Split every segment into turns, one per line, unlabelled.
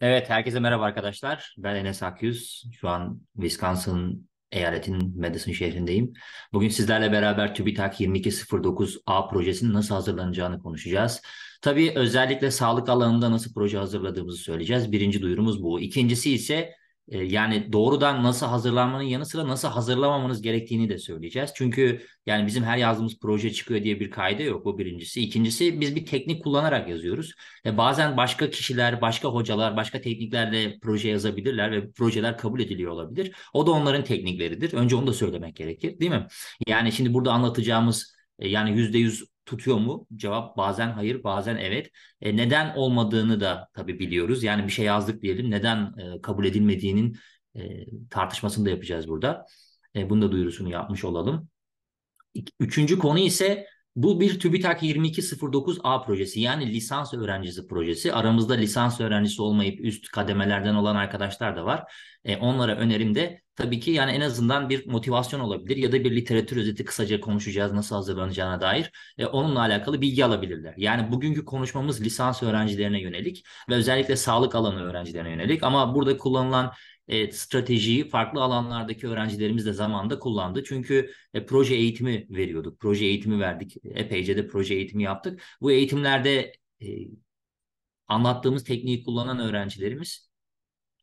Evet, herkese merhaba arkadaşlar. Ben Enes Akyüz. Şu an Wisconsin eyaletinin Madison şehrindeyim. Bugün sizlerle beraber TÜBİTAK 2209A projesinin nasıl hazırlanacağını konuşacağız. Tabii özellikle sağlık alanında nasıl proje hazırladığımızı söyleyeceğiz. Birinci duyurumuz bu. İkincisi ise ee, yani doğrudan nasıl hazırlanmanın yanı sıra nasıl hazırlamamanız gerektiğini de söyleyeceğiz. Çünkü yani bizim her yazdığımız proje çıkıyor diye bir kaide yok bu birincisi. İkincisi biz bir teknik kullanarak yazıyoruz. Ve bazen başka kişiler, başka hocalar, başka tekniklerle proje yazabilirler ve projeler kabul ediliyor olabilir. O da onların teknikleridir. Önce onu da söylemek gerekir değil mi? Yani şimdi burada anlatacağımız e, yani %100 tutuyor mu? Cevap bazen hayır, bazen evet. E, neden olmadığını da tabii biliyoruz. Yani bir şey yazdık diyelim. Neden e, kabul edilmediğinin e, tartışmasını da yapacağız burada. E, bunu da duyurusunu yapmış olalım. Üçüncü konu ise bu bir TÜBİTAK 2209A projesi yani lisans öğrencisi projesi. Aramızda lisans öğrencisi olmayıp üst kademelerden olan arkadaşlar da var. E, onlara önerim de tabii ki yani en azından bir motivasyon olabilir ya da bir literatür özeti kısaca konuşacağız nasıl hazırlanacağına dair. E, onunla alakalı bilgi alabilirler. Yani bugünkü konuşmamız lisans öğrencilerine yönelik ve özellikle sağlık alanı öğrencilerine yönelik ama burada kullanılan e, stratejiyi farklı alanlardaki öğrencilerimiz de zamanında kullandı. Çünkü e, proje eğitimi veriyorduk. Proje eğitimi verdik. Epeyce de proje eğitimi yaptık. Bu eğitimlerde e, anlattığımız tekniği kullanan öğrencilerimiz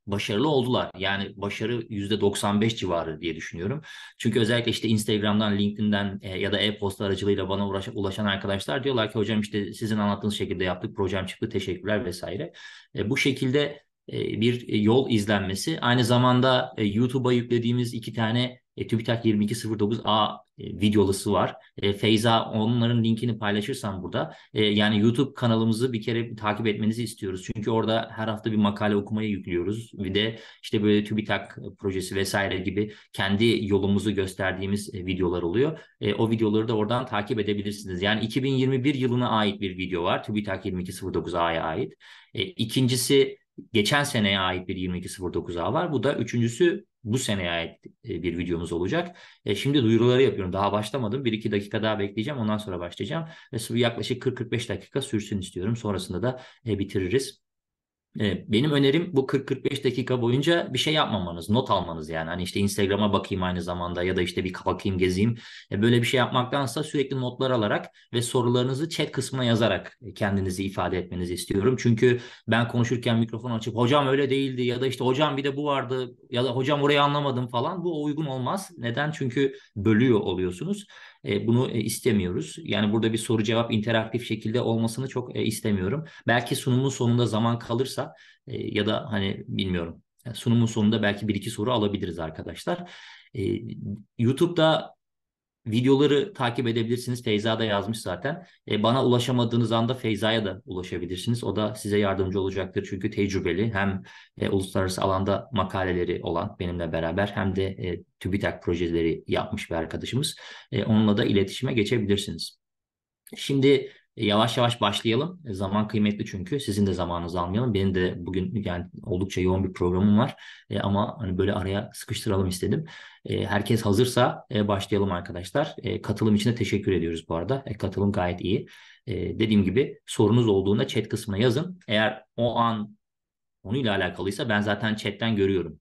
başarılı oldular. Yani başarı %95 civarı diye düşünüyorum. Çünkü özellikle işte Instagram'dan, LinkedIn'den e, ya da e-posta aracılığıyla bana uğraş, ulaşan arkadaşlar diyorlar ki hocam işte sizin anlattığınız şekilde yaptık, projem çıktı, teşekkürler vesaire. E, bu şekilde e, bir yol izlenmesi. Aynı zamanda e, YouTube'a yüklediğimiz iki tane e, TÜBİTAK 2209A videolusu var. Feyza onların linkini paylaşırsam burada. Yani YouTube kanalımızı bir kere takip etmenizi istiyoruz. Çünkü orada her hafta bir makale okumaya yüklüyoruz. Bir de işte böyle TÜBİTAK projesi vesaire gibi kendi yolumuzu gösterdiğimiz videolar oluyor. O videoları da oradan takip edebilirsiniz. Yani 2021 yılına ait bir video var. TÜBİTAK 2209A'ya ait. İkincisi geçen seneye ait bir 22.09A var. Bu da üçüncüsü bu seneye ait e, bir videomuz olacak. E, şimdi duyuruları yapıyorum. Daha başlamadım. Bir iki dakika daha bekleyeceğim. Ondan sonra başlayacağım. Ve yaklaşık 40-45 dakika sürsün istiyorum. Sonrasında da e, bitiririz. Ee, benim önerim bu 40-45 dakika boyunca bir şey yapmamanız, not almanız yani. Hani işte Instagram'a bakayım aynı zamanda ya da işte bir bakayım gezeyim. E, böyle bir şey yapmaktansa sürekli notlar alarak ve sorularınızı chat kısmına yazarak kendinizi ifade etmenizi istiyorum. Çünkü ben konuşurken mikrofon açıp hocam öyle değildi ya da işte hocam bir de bu vardı ya da hocam orayı anlamadım falan bu uygun olmaz. Neden? Çünkü bölüyor oluyorsunuz. E, bunu e, istemiyoruz. Yani burada bir soru cevap interaktif şekilde olmasını çok e, istemiyorum. Belki sunumun sonunda zaman kalırsa ya da hani bilmiyorum. sunumun sonunda belki bir iki soru alabiliriz arkadaşlar. YouTube'da videoları takip edebilirsiniz. Feyza da yazmış zaten. E, bana ulaşamadığınız anda Feyza'ya da ulaşabilirsiniz. O da size yardımcı olacaktır. Çünkü tecrübeli hem e, uluslararası alanda makaleleri olan benimle beraber hem de e, TÜBİTAK projeleri yapmış bir arkadaşımız. E, onunla da iletişime geçebilirsiniz. Şimdi e, yavaş yavaş başlayalım. E, zaman kıymetli çünkü. Sizin de zamanınızı almayalım. Benim de bugün yani oldukça yoğun bir programım var. E, ama hani böyle araya sıkıştıralım istedim. E, herkes hazırsa e, başlayalım arkadaşlar. E, katılım için de teşekkür ediyoruz bu arada. E, katılım gayet iyi. E, dediğim gibi sorunuz olduğunda chat kısmına yazın. Eğer o an konuyla alakalıysa ben zaten chatten görüyorum.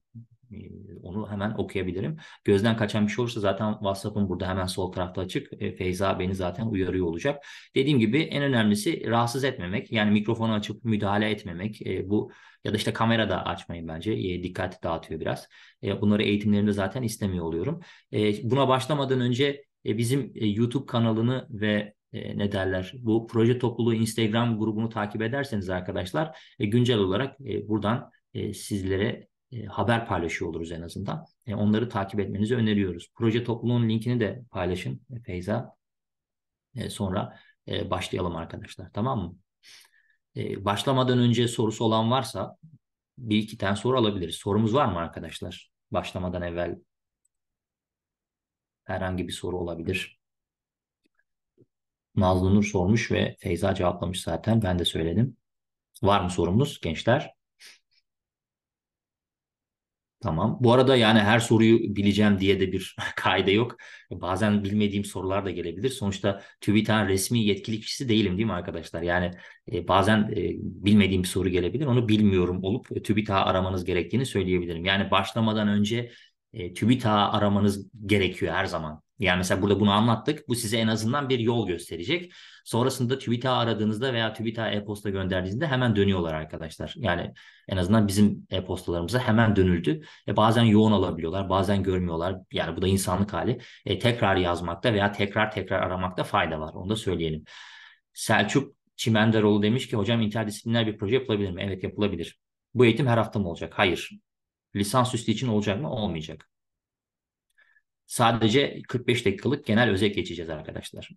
Onu hemen okuyabilirim. Gözden kaçan bir şey olursa zaten WhatsApp'ın burada hemen sol tarafta açık. Feyza beni zaten uyarıyor olacak. Dediğim gibi en önemlisi rahatsız etmemek. Yani mikrofonu açıp müdahale etmemek. Bu ya da işte kamera da açmayın bence. dikkat dağıtıyor biraz. E, bunları eğitimlerinde zaten istemiyor oluyorum. buna başlamadan önce bizim YouTube kanalını ve ne derler bu proje topluluğu Instagram grubunu takip ederseniz arkadaşlar güncel olarak buradan sizlere e, haber paylaşıyor oluruz en azından. E, onları takip etmenizi öneriyoruz. Proje topluluğun linkini de paylaşın e, Feyza. E, sonra e, başlayalım arkadaşlar tamam mı? E, başlamadan önce sorusu olan varsa bir iki tane soru alabiliriz. Sorumuz var mı arkadaşlar? Başlamadan evvel herhangi bir soru olabilir. Nazlı Nur sormuş ve Feyza cevaplamış zaten. Ben de söyledim. Var mı sorumuz gençler? Tamam. Bu arada yani her soruyu bileceğim diye de bir kaide yok. Bazen bilmediğim sorular da gelebilir. Sonuçta TÜBİTAK'ın resmi yetkili kişisi değilim değil mi arkadaşlar? Yani e, bazen e, bilmediğim bir soru gelebilir. Onu bilmiyorum olup e, TÜBİTAK'ı aramanız gerektiğini söyleyebilirim. Yani başlamadan önce e, TÜBİTAK'ı aramanız gerekiyor her zaman. Yani mesela burada bunu anlattık. Bu size en azından bir yol gösterecek. Sonrasında TÜBİTAK'ı aradığınızda veya TÜBİTAK e-posta gönderdiğinizde hemen dönüyorlar arkadaşlar. Yani en azından bizim e-postalarımıza hemen dönüldü. E bazen yoğun alabiliyorlar, bazen görmüyorlar. Yani bu da insanlık hali. E tekrar yazmakta veya tekrar tekrar aramakta fayda var. Onu da söyleyelim. Selçuk Çimenderoğlu demiş ki hocam interdisipliner bir proje yapılabilir mi? Evet yapılabilir. Bu eğitim her hafta mı olacak? Hayır. Lisans üstü için olacak mı? Olmayacak. Sadece 45 dakikalık genel özet geçeceğiz arkadaşlar.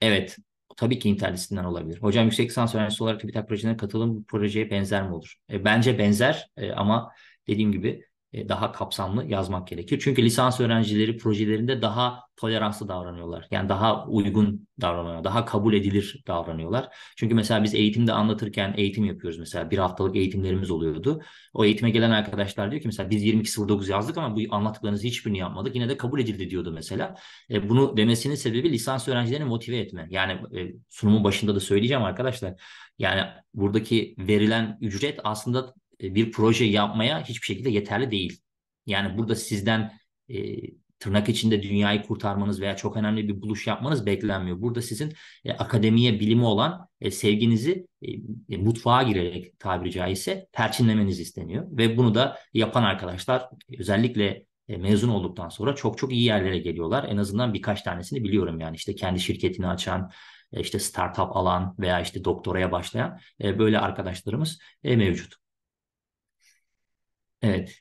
Evet. Tabii ki interdisipliner olabilir. Hocam yüksek lisans öğrencisi olarak TÜBİTAK projelerine katılım bu projeye benzer mi olur? E, bence benzer e, ama dediğim gibi e, daha kapsamlı yazmak gerekiyor. Çünkü lisans öğrencileri projelerinde daha toleranslı davranıyorlar. Yani daha uygun davranıyorlar, daha kabul edilir davranıyorlar. Çünkü mesela biz eğitimde anlatırken eğitim yapıyoruz mesela. Bir haftalık eğitimlerimiz oluyordu. O eğitime gelen arkadaşlar diyor ki mesela biz 22.09 yazdık ama bu anlattıklarınızı hiçbirini yapmadık. Yine de kabul edildi diyordu mesela. E, bunu demesinin sebebi lisans öğrencilerini motive etme. Yani e, sunumun başında da söyleyeceğim arkadaşlar. Yani buradaki verilen ücret aslında e, bir proje yapmaya hiçbir şekilde yeterli değil. Yani burada sizden e, tırnak içinde dünyayı kurtarmanız veya çok önemli bir buluş yapmanız beklenmiyor. Burada sizin e, akademiye, bilimi olan e, sevginizi e, e, mutfağa girerek tabiri caizse perçinlemeniz isteniyor. Ve bunu da yapan arkadaşlar özellikle e, mezun olduktan sonra çok çok iyi yerlere geliyorlar. En azından birkaç tanesini biliyorum yani işte kendi şirketini açan, e, işte startup alan veya işte doktoraya başlayan böyle arkadaşlarımız mevcut. Evet.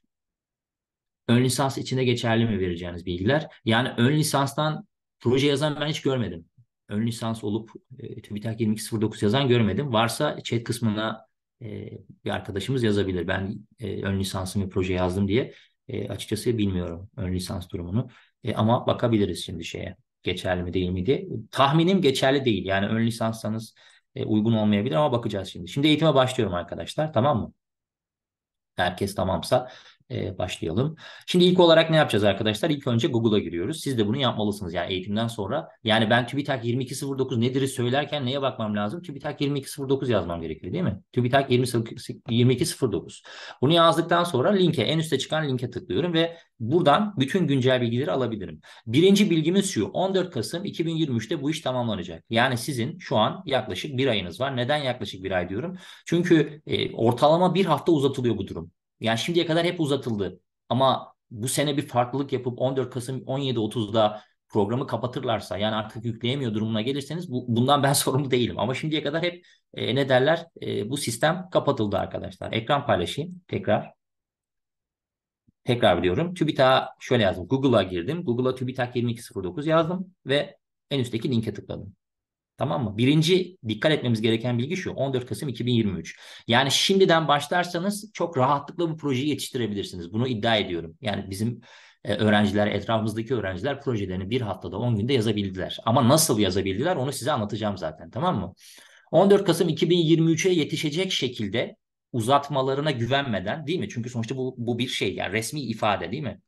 Ön lisans içinde geçerli mi vereceğiniz bilgiler? Yani ön lisanstan proje yazan ben hiç görmedim. Ön lisans olup e, TÜBİTAK 2209 yazan görmedim. Varsa chat kısmına e, bir arkadaşımız yazabilir. Ben e, ön lisansım bir proje yazdım diye e, açıkçası bilmiyorum ön lisans durumunu. E, ama bakabiliriz şimdi şeye geçerli mi değil mi diye. Tahminim geçerli değil. Yani ön lisanssanız e, uygun olmayabilir ama bakacağız şimdi. Şimdi eğitime başlıyorum arkadaşlar tamam mı? herkes tamamsa ee, başlayalım. Şimdi ilk olarak ne yapacağız arkadaşlar? İlk önce Google'a giriyoruz. Siz de bunu yapmalısınız yani eğitimden sonra. Yani ben TÜBİTAK 2209 nedir söylerken neye bakmam lazım? TÜBİTAK 2209 yazmam gerekiyor değil mi? TÜBİTAK 2209. Bunu yazdıktan sonra linke en üste çıkan linke tıklıyorum ve buradan bütün güncel bilgileri alabilirim. Birinci bilgimiz şu 14 Kasım 2023'te bu iş tamamlanacak. Yani sizin şu an yaklaşık bir ayınız var. Neden yaklaşık bir ay diyorum? Çünkü e, ortalama bir hafta uzatılıyor bu durum. Yani şimdiye kadar hep uzatıldı. Ama bu sene bir farklılık yapıp 14 Kasım 17.30'da programı kapatırlarsa yani artık yükleyemiyor durumuna gelirseniz bu, bundan ben sorumlu değilim. Ama şimdiye kadar hep e, ne derler e, bu sistem kapatıldı arkadaşlar. Ekran paylaşayım tekrar. Tekrar biliyorum. TÜBİTAK'a şöyle yazdım. Google'a girdim. Google'a TÜBİTAK 2209 yazdım ve en üstteki linke tıkladım. Tamam mı? Birinci dikkat etmemiz gereken bilgi şu 14 Kasım 2023. Yani şimdiden başlarsanız çok rahatlıkla bu projeyi yetiştirebilirsiniz. Bunu iddia ediyorum. Yani bizim e, öğrenciler, etrafımızdaki öğrenciler projelerini bir haftada 10 günde yazabildiler. Ama nasıl yazabildiler onu size anlatacağım zaten tamam mı? 14 Kasım 2023'e yetişecek şekilde uzatmalarına güvenmeden değil mi? Çünkü sonuçta bu, bu bir şey yani resmi ifade değil mi?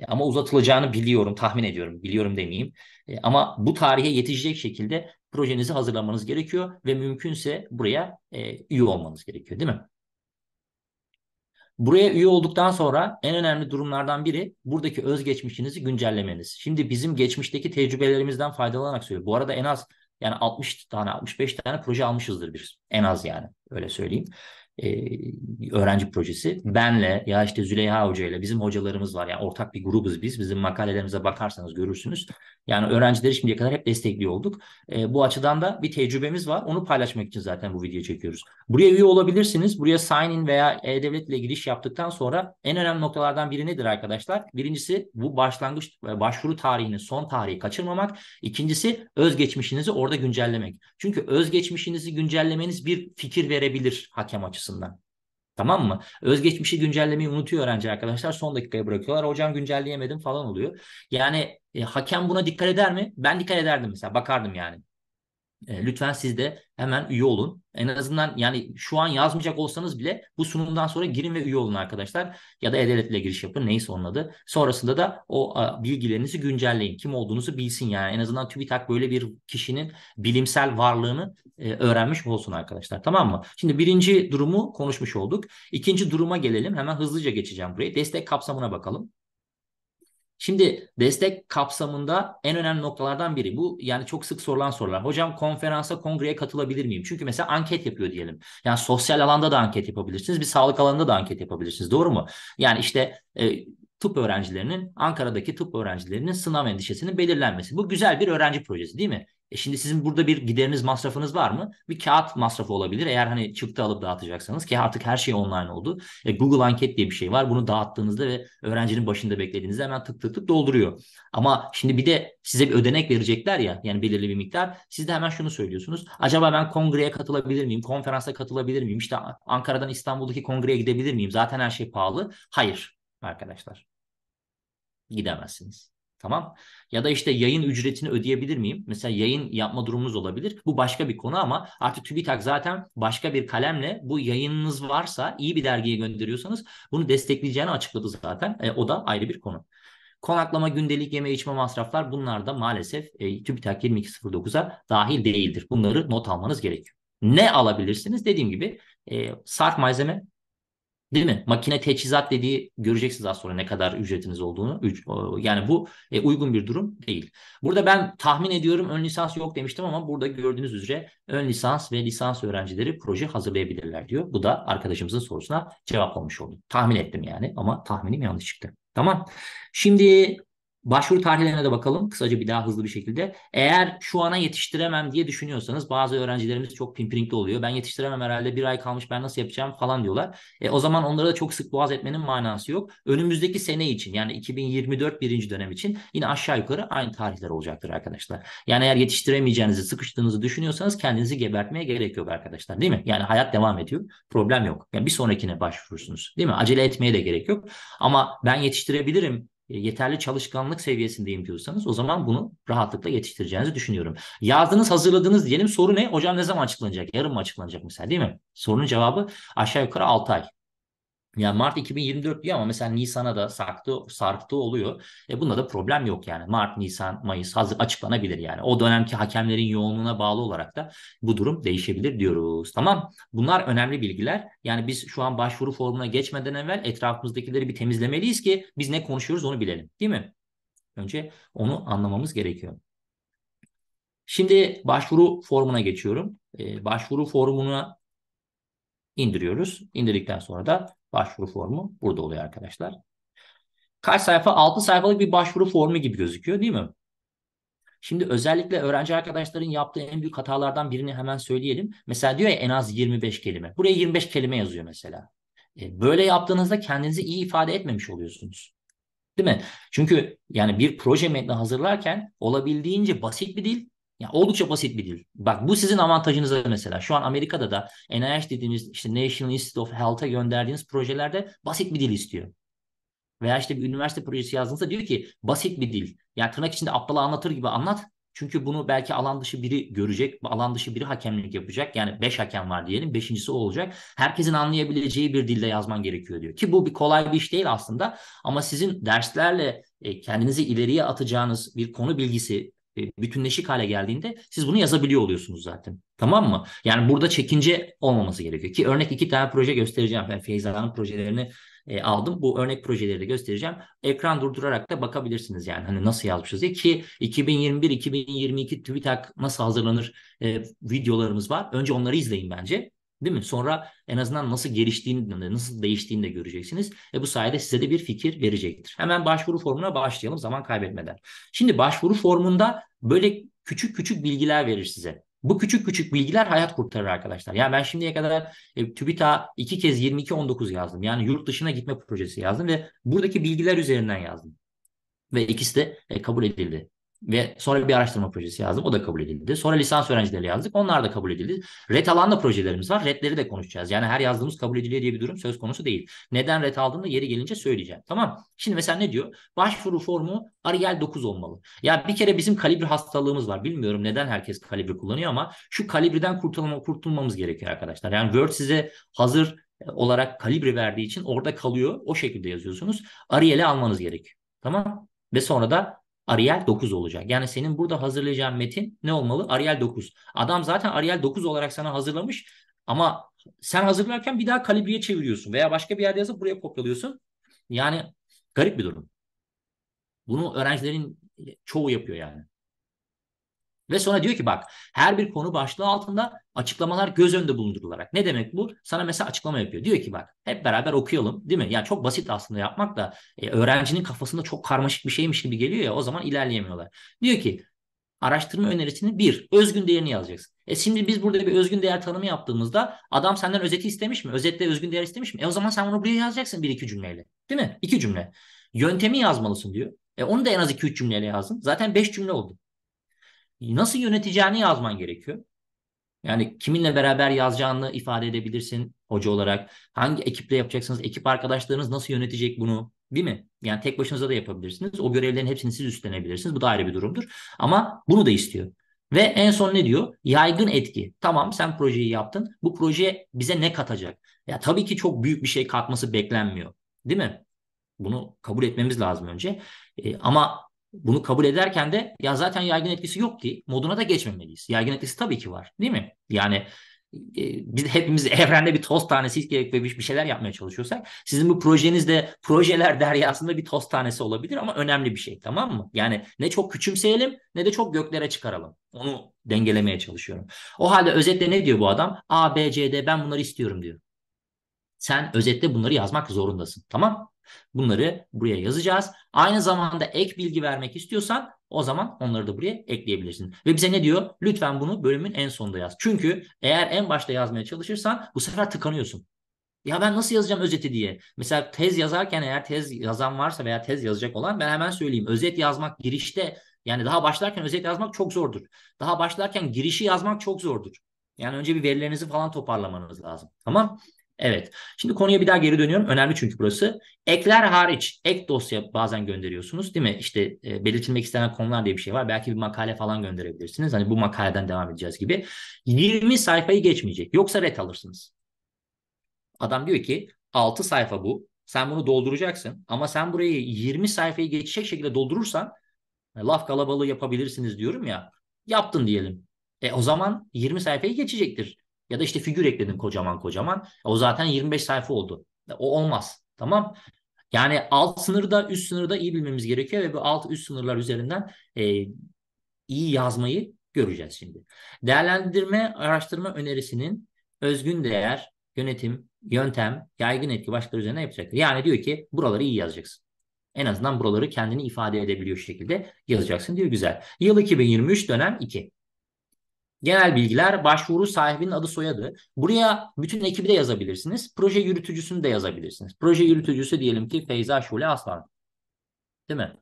E, ama uzatılacağını biliyorum, tahmin ediyorum. Biliyorum demeyeyim. E, ama bu tarihe yetişecek şekilde projenizi hazırlamanız gerekiyor ve mümkünse buraya e, üye olmanız gerekiyor değil mi? Buraya üye olduktan sonra en önemli durumlardan biri buradaki özgeçmişinizi güncellemeniz. Şimdi bizim geçmişteki tecrübelerimizden faydalanarak söylüyorum. Bu arada en az yani 60 tane 65 tane proje almışızdır biz. En az yani öyle söyleyeyim e, öğrenci projesi. Benle ya işte Züleyha Hoca ile bizim hocalarımız var. Yani ortak bir grubuz biz. Bizim makalelerimize bakarsanız görürsünüz. Yani öğrencileri şimdiye kadar hep destekli olduk. E, bu açıdan da bir tecrübemiz var. Onu paylaşmak için zaten bu videoyu çekiyoruz. Buraya üye olabilirsiniz. Buraya sign in veya e-devlet ile giriş yaptıktan sonra en önemli noktalardan biri nedir arkadaşlar? Birincisi bu başlangıç başvuru tarihini son tarihi kaçırmamak. İkincisi özgeçmişinizi orada güncellemek. Çünkü özgeçmişinizi güncellemeniz bir fikir verebilir hakem açısından açısından. Tamam mı? Özgeçmişi güncellemeyi unutuyor öğrenci arkadaşlar. Son dakikaya bırakıyorlar. Hocam güncelleyemedim falan oluyor. Yani e, hakem buna dikkat eder mi? Ben dikkat ederdim mesela. Bakardım yani. E, lütfen siz de hemen üye olun. En azından yani şu an yazmayacak olsanız bile bu sunumdan sonra girin ve üye olun arkadaşlar. Ya da e giriş yapın neyse onun adı. Sonrasında da o bilgilerinizi güncelleyin. Kim olduğunuzu bilsin yani. En azından TÜBİTAK böyle bir kişinin bilimsel varlığını e, öğrenmiş olsun arkadaşlar. Tamam mı? Şimdi birinci durumu konuşmuş olduk. İkinci duruma gelelim. Hemen hızlıca geçeceğim buraya. Destek kapsamına bakalım. Şimdi destek kapsamında en önemli noktalardan biri bu. Yani çok sık sorulan sorular. Hocam konferansa, kongreye katılabilir miyim? Çünkü mesela anket yapıyor diyelim. Yani sosyal alanda da anket yapabilirsiniz. Bir sağlık alanında da anket yapabilirsiniz. Doğru mu? Yani işte e, tıp öğrencilerinin, Ankara'daki tıp öğrencilerinin sınav endişesinin belirlenmesi. Bu güzel bir öğrenci projesi değil mi? E şimdi sizin burada bir gideriniz masrafınız var mı? Bir kağıt masrafı olabilir. Eğer hani çıktı alıp dağıtacaksanız ki artık her şey online oldu. E, Google anket diye bir şey var. Bunu dağıttığınızda ve öğrencinin başında beklediğinizde hemen tık tık tık dolduruyor. Ama şimdi bir de size bir ödenek verecekler ya yani belirli bir miktar. Siz de hemen şunu söylüyorsunuz. Acaba ben kongreye katılabilir miyim? Konferansa katılabilir miyim? İşte Ankara'dan İstanbul'daki kongreye gidebilir miyim? Zaten her şey pahalı. Hayır arkadaşlar. Gidemezsiniz. Tamam. Ya da işte yayın ücretini ödeyebilir miyim? Mesela yayın yapma durumunuz olabilir. Bu başka bir konu ama artık TÜBİTAK zaten başka bir kalemle bu yayınınız varsa iyi bir dergiye gönderiyorsanız bunu destekleyeceğini açıkladı zaten. E, o da ayrı bir konu. Konaklama, gündelik yeme içme masraflar bunlar da maalesef e, TÜBİTAK 2209'a dahil değildir. Bunları not almanız gerekiyor. Ne alabilirsiniz? Dediğim gibi e, sarf malzeme Değil mi? Makine teçhizat dediği göreceksiniz az sonra ne kadar ücretiniz olduğunu. Yani bu e, uygun bir durum değil. Burada ben tahmin ediyorum ön lisans yok demiştim ama burada gördüğünüz üzere ön lisans ve lisans öğrencileri proje hazırlayabilirler diyor. Bu da arkadaşımızın sorusuna cevaplamış oldu. Tahmin ettim yani ama tahminim yanlış çıktı. Tamam. Şimdi Başvuru tarihlerine de bakalım kısaca bir daha hızlı bir şekilde. Eğer şu ana yetiştiremem diye düşünüyorsanız bazı öğrencilerimiz çok pimpirikli oluyor. Ben yetiştiremem herhalde bir ay kalmış ben nasıl yapacağım falan diyorlar. E, o zaman onlara da çok sık boğaz etmenin manası yok. Önümüzdeki sene için yani 2024 birinci dönem için yine aşağı yukarı aynı tarihler olacaktır arkadaşlar. Yani eğer yetiştiremeyeceğinizi sıkıştığınızı düşünüyorsanız kendinizi gebertmeye gerek yok arkadaşlar değil mi? Yani hayat devam ediyor problem yok. Yani bir sonrakine başvurursunuz değil mi? Acele etmeye de gerek yok. Ama ben yetiştirebilirim e, yeterli çalışkanlık seviyesindeyim diyorsanız o zaman bunu rahatlıkla yetiştireceğinizi düşünüyorum. Yazdınız, hazırladınız diyelim. Soru ne? Hocam ne zaman açıklanacak? Yarın mı açıklanacak mesela değil mi? Sorunun cevabı aşağı yukarı 6 ay. Yani Mart 2024 diyor ama mesela Nisan'a da sarktı, sarktı oluyor. E bunda da problem yok yani. Mart, Nisan, Mayıs hazır açıklanabilir yani. O dönemki hakemlerin yoğunluğuna bağlı olarak da bu durum değişebilir diyoruz. Tamam. Bunlar önemli bilgiler. Yani biz şu an başvuru formuna geçmeden evvel etrafımızdakileri bir temizlemeliyiz ki biz ne konuşuyoruz onu bilelim. Değil mi? Önce onu anlamamız gerekiyor. Şimdi başvuru formuna geçiyorum. Ee, başvuru formuna indiriyoruz. İndirdikten sonra da Başvuru formu burada oluyor arkadaşlar. Kaç sayfa? 6 sayfalık bir başvuru formu gibi gözüküyor değil mi? Şimdi özellikle öğrenci arkadaşların yaptığı en büyük hatalardan birini hemen söyleyelim. Mesela diyor ya en az 25 kelime. Buraya 25 kelime yazıyor mesela. E, böyle yaptığınızda kendinizi iyi ifade etmemiş oluyorsunuz. Değil mi? Çünkü yani bir proje metni hazırlarken olabildiğince basit bir dil yani oldukça basit bir dil. Bak bu sizin avantajınıza mesela. Şu an Amerika'da da NIH dediğimiz işte National Institute of Health'a gönderdiğiniz projelerde basit bir dil istiyor. Veya işte bir üniversite projesi yazdığınızda diyor ki basit bir dil. Yani tırnak içinde aptalı anlatır gibi anlat. Çünkü bunu belki alan dışı biri görecek, alan dışı biri hakemlik yapacak. Yani 5 hakem var diyelim, beşincisi o olacak. Herkesin anlayabileceği bir dilde yazman gerekiyor diyor. Ki bu bir kolay bir iş değil aslında ama sizin derslerle e, kendinizi ileriye atacağınız bir konu bilgisi, e, bütünleşik hale geldiğinde siz bunu yazabiliyor oluyorsunuz zaten. Tamam mı? Yani burada çekince olmaması gerekiyor. Ki örnek iki tane proje göstereceğim. Ben Feyza'nın projelerini e, aldım. Bu örnek projeleri de göstereceğim. Ekran durdurarak da bakabilirsiniz yani. Hani nasıl yazmışız diye ki 2021-2022 TÜBİTAK nasıl hazırlanır e, videolarımız var. Önce onları izleyin bence. Değil mi? Sonra en azından nasıl geliştiğini, nasıl değiştiğini de göreceksiniz. E bu sayede size de bir fikir verecektir. Hemen başvuru formuna başlayalım zaman kaybetmeden. Şimdi başvuru formunda böyle küçük küçük bilgiler verir size. Bu küçük küçük bilgiler hayat kurtarır arkadaşlar. Yani ben şimdiye kadar e, TÜBİTAK iki kez 22-19 yazdım. Yani yurt dışına gitme projesi yazdım ve buradaki bilgiler üzerinden yazdım. Ve ikisi de e, kabul edildi. Ve sonra bir araştırma projesi yazdım. O da kabul edildi. Sonra lisans öğrencileri yazdık. Onlar da kabul edildi. Red alanla projelerimiz var. Redleri de konuşacağız. Yani her yazdığımız kabul ediliyor diye bir durum söz konusu değil. Neden red aldığını yeri gelince söyleyeceğim. Tamam. Şimdi mesela ne diyor? Başvuru formu Arial 9 olmalı. Ya bir kere bizim kalibri hastalığımız var. Bilmiyorum neden herkes kalibri kullanıyor ama şu kalibriden kurtulma, kurtulmamız gerekiyor arkadaşlar. Yani Word size hazır e, olarak kalibre verdiği için orada kalıyor. O şekilde yazıyorsunuz. Arial'i almanız gerekiyor. Tamam. Ve sonra da Arial 9 olacak. Yani senin burada hazırlayacağın metin ne olmalı? Arial 9. Adam zaten Arial 9 olarak sana hazırlamış ama sen hazırlarken bir daha kalibriye çeviriyorsun veya başka bir yerde yazıp buraya kopyalıyorsun. Yani garip bir durum. Bunu öğrencilerin çoğu yapıyor yani. Ve sonra diyor ki bak her bir konu başlığı altında açıklamalar göz önünde bulundurularak. Ne demek bu? Sana mesela açıklama yapıyor. Diyor ki bak hep beraber okuyalım değil mi? Yani çok basit aslında yapmak da e, öğrencinin kafasında çok karmaşık bir şeymiş gibi geliyor ya o zaman ilerleyemiyorlar. Diyor ki araştırma önerisini bir, özgün değerini yazacaksın. E şimdi biz burada bir özgün değer tanımı yaptığımızda adam senden özeti istemiş mi? Özetle özgün değer istemiş mi? E o zaman sen bunu buraya yazacaksın bir iki cümleyle. Değil mi? İki cümle. Yöntemi yazmalısın diyor. E onu da en az iki üç cümleyle yazdın. Zaten beş cümle oldu nasıl yöneteceğini yazman gerekiyor. Yani kiminle beraber yazacağını ifade edebilirsin hoca olarak. Hangi ekiple yapacaksınız? Ekip arkadaşlarınız nasıl yönetecek bunu? Değil mi? Yani tek başınıza da yapabilirsiniz. O görevlerin hepsini siz üstlenebilirsiniz. Bu da ayrı bir durumdur. Ama bunu da istiyor. Ve en son ne diyor? Yaygın etki. Tamam sen projeyi yaptın. Bu proje bize ne katacak? Ya tabii ki çok büyük bir şey katması beklenmiyor. Değil mi? Bunu kabul etmemiz lazım önce. E, ama bunu kabul ederken de ya zaten yaygın etkisi yok ki moduna da geçmemeliyiz. Yaygın etkisi tabii ki var değil mi? Yani e, biz hepimiz evrende bir toz tanesi ve bir şeyler yapmaya çalışıyorsak sizin bu projeniz de projeler deryasında bir toz tanesi olabilir ama önemli bir şey tamam mı? Yani ne çok küçümseyelim ne de çok göklere çıkaralım. Onu dengelemeye çalışıyorum. O halde özetle ne diyor bu adam? A, B, C, D ben bunları istiyorum diyor. Sen özetle bunları yazmak zorundasın tamam Bunları buraya yazacağız. Aynı zamanda ek bilgi vermek istiyorsan o zaman onları da buraya ekleyebilirsin. Ve bize ne diyor? Lütfen bunu bölümün en sonunda yaz. Çünkü eğer en başta yazmaya çalışırsan bu sefer tıkanıyorsun. Ya ben nasıl yazacağım özeti diye. Mesela tez yazarken eğer tez yazan varsa veya tez yazacak olan ben hemen söyleyeyim. Özet yazmak girişte yani daha başlarken özet yazmak çok zordur. Daha başlarken girişi yazmak çok zordur. Yani önce bir verilerinizi falan toparlamanız lazım. Tamam? Evet. Şimdi konuya bir daha geri dönüyorum. Önemli çünkü burası. Ekler hariç ek dosya bazen gönderiyorsunuz değil mi? İşte e, belirtilmek istenen konular diye bir şey var. Belki bir makale falan gönderebilirsiniz. Hani bu makaleden devam edeceğiz gibi. 20 sayfayı geçmeyecek. Yoksa ret alırsınız. Adam diyor ki 6 sayfa bu. Sen bunu dolduracaksın. Ama sen burayı 20 sayfayı geçecek şekilde doldurursan e, laf kalabalığı yapabilirsiniz diyorum ya. Yaptın diyelim. E o zaman 20 sayfayı geçecektir. Ya da işte figür ekledin kocaman kocaman. O zaten 25 sayfa oldu. O olmaz. Tamam. Yani alt sınırda üst sınırda iyi bilmemiz gerekiyor ve bu alt üst sınırlar üzerinden e, iyi yazmayı göreceğiz şimdi. Değerlendirme araştırma önerisinin özgün değer, yönetim, yöntem, yaygın etki başkaları üzerine yapacaktır. Yani diyor ki buraları iyi yazacaksın. En azından buraları kendini ifade edebiliyor şekilde yazacaksın diyor güzel. Yıl 2023 dönem 2. Genel bilgiler, başvuru sahibinin adı soyadı. Buraya bütün ekibi de yazabilirsiniz. Proje yürütücüsünü de yazabilirsiniz. Proje yürütücüsü diyelim ki Feyza Şule Aslan. Değil mi?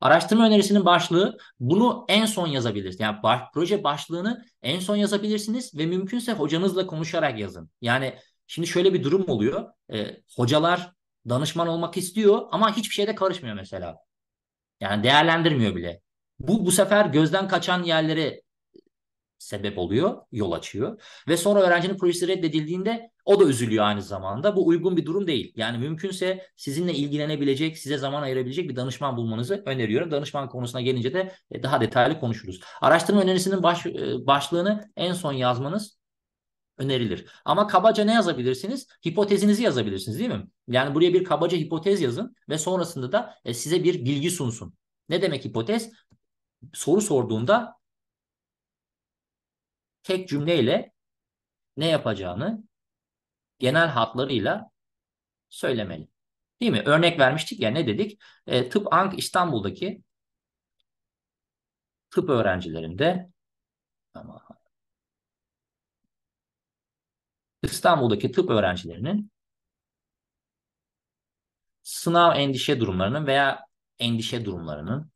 Araştırma önerisinin başlığı bunu en son yazabilirsiniz. Yani baş, proje başlığını en son yazabilirsiniz ve mümkünse hocanızla konuşarak yazın. Yani şimdi şöyle bir durum oluyor. E, hocalar danışman olmak istiyor ama hiçbir şeyde karışmıyor mesela. Yani değerlendirmiyor bile. Bu bu sefer gözden kaçan yerleri sebep oluyor, yol açıyor. Ve sonra öğrencinin projesi reddedildiğinde o da üzülüyor aynı zamanda. Bu uygun bir durum değil. Yani mümkünse sizinle ilgilenebilecek, size zaman ayırabilecek bir danışman bulmanızı öneriyorum. Danışman konusuna gelince de e, daha detaylı konuşuruz. Araştırma önerisinin baş, e, başlığını en son yazmanız önerilir. Ama kabaca ne yazabilirsiniz? Hipotezinizi yazabilirsiniz değil mi? Yani buraya bir kabaca hipotez yazın ve sonrasında da e, size bir bilgi sunsun. Ne demek hipotez? Soru sorduğunda tek cümleyle ne yapacağını genel hatlarıyla söylemeli. Değil mi? Örnek vermiştik ya ne dedik? E, Tıp Ank İstanbul'daki tıp öğrencilerinde ama İstanbul'daki tıp öğrencilerinin sınav endişe durumlarının veya endişe durumlarının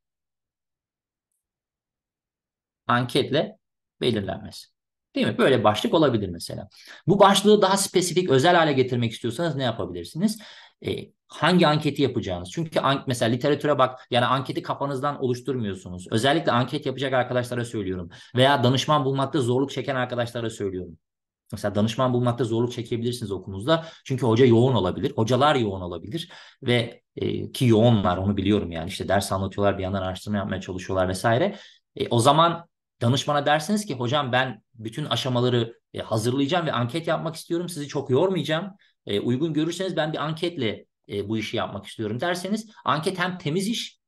anketle belirlenmesi. Değil mi? Böyle başlık olabilir mesela. Bu başlığı daha spesifik, özel hale getirmek istiyorsanız ne yapabilirsiniz? E, hangi anketi yapacağınız. Çünkü an, mesela literatüre bak yani anketi kafanızdan oluşturmuyorsunuz. Özellikle anket yapacak arkadaşlara söylüyorum. Veya danışman bulmakta zorluk çeken arkadaşlara söylüyorum. Mesela danışman bulmakta zorluk çekebilirsiniz okulunuzda. Çünkü hoca yoğun olabilir. Hocalar yoğun olabilir. Ve e, ki yoğunlar onu biliyorum yani. işte ders anlatıyorlar bir yandan araştırma yapmaya çalışıyorlar vesaire. E, o zaman danışmana dersiniz ki hocam ben bütün aşamaları e, hazırlayacağım ve anket yapmak istiyorum. Sizi çok yormayacağım. E, uygun görürseniz ben bir anketle e, bu işi yapmak istiyorum derseniz anket hem temiz iş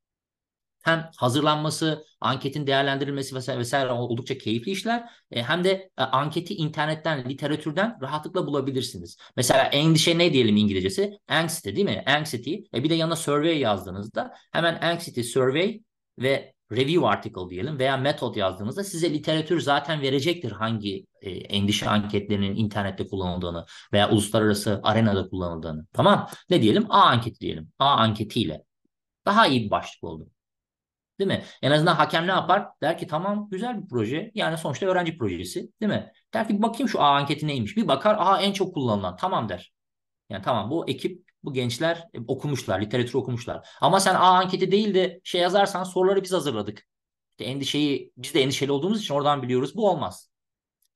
hem hazırlanması, anketin değerlendirilmesi vesaire, vesaire oldukça keyifli işler. E, hem de e, anketi internetten, literatürden rahatlıkla bulabilirsiniz. Mesela endişe ne diyelim İngilizcesi? Anxiety değil mi? Anxiety. E, bir de yanına survey yazdığınızda hemen anxiety survey ve review article diyelim veya metod yazdığınızda size literatür zaten verecektir hangi e, endişe anketlerinin internette kullanıldığını veya uluslararası arenada kullanıldığını. Tamam ne diyelim? A anketi diyelim. A anketiyle. Daha iyi bir başlık oldu. Değil mi? En azından hakem ne yapar? Der ki tamam güzel bir proje. Yani sonuçta öğrenci projesi. Değil mi? Der ki bakayım şu A anketi neymiş. Bir bakar A en çok kullanılan. Tamam der. Yani tamam bu ekip bu gençler e, okumuşlar, literatür okumuşlar. Ama sen A anketi değil de şey yazarsan soruları biz hazırladık. İşte endişeyi biz de endişeli olduğumuz için oradan biliyoruz. Bu olmaz.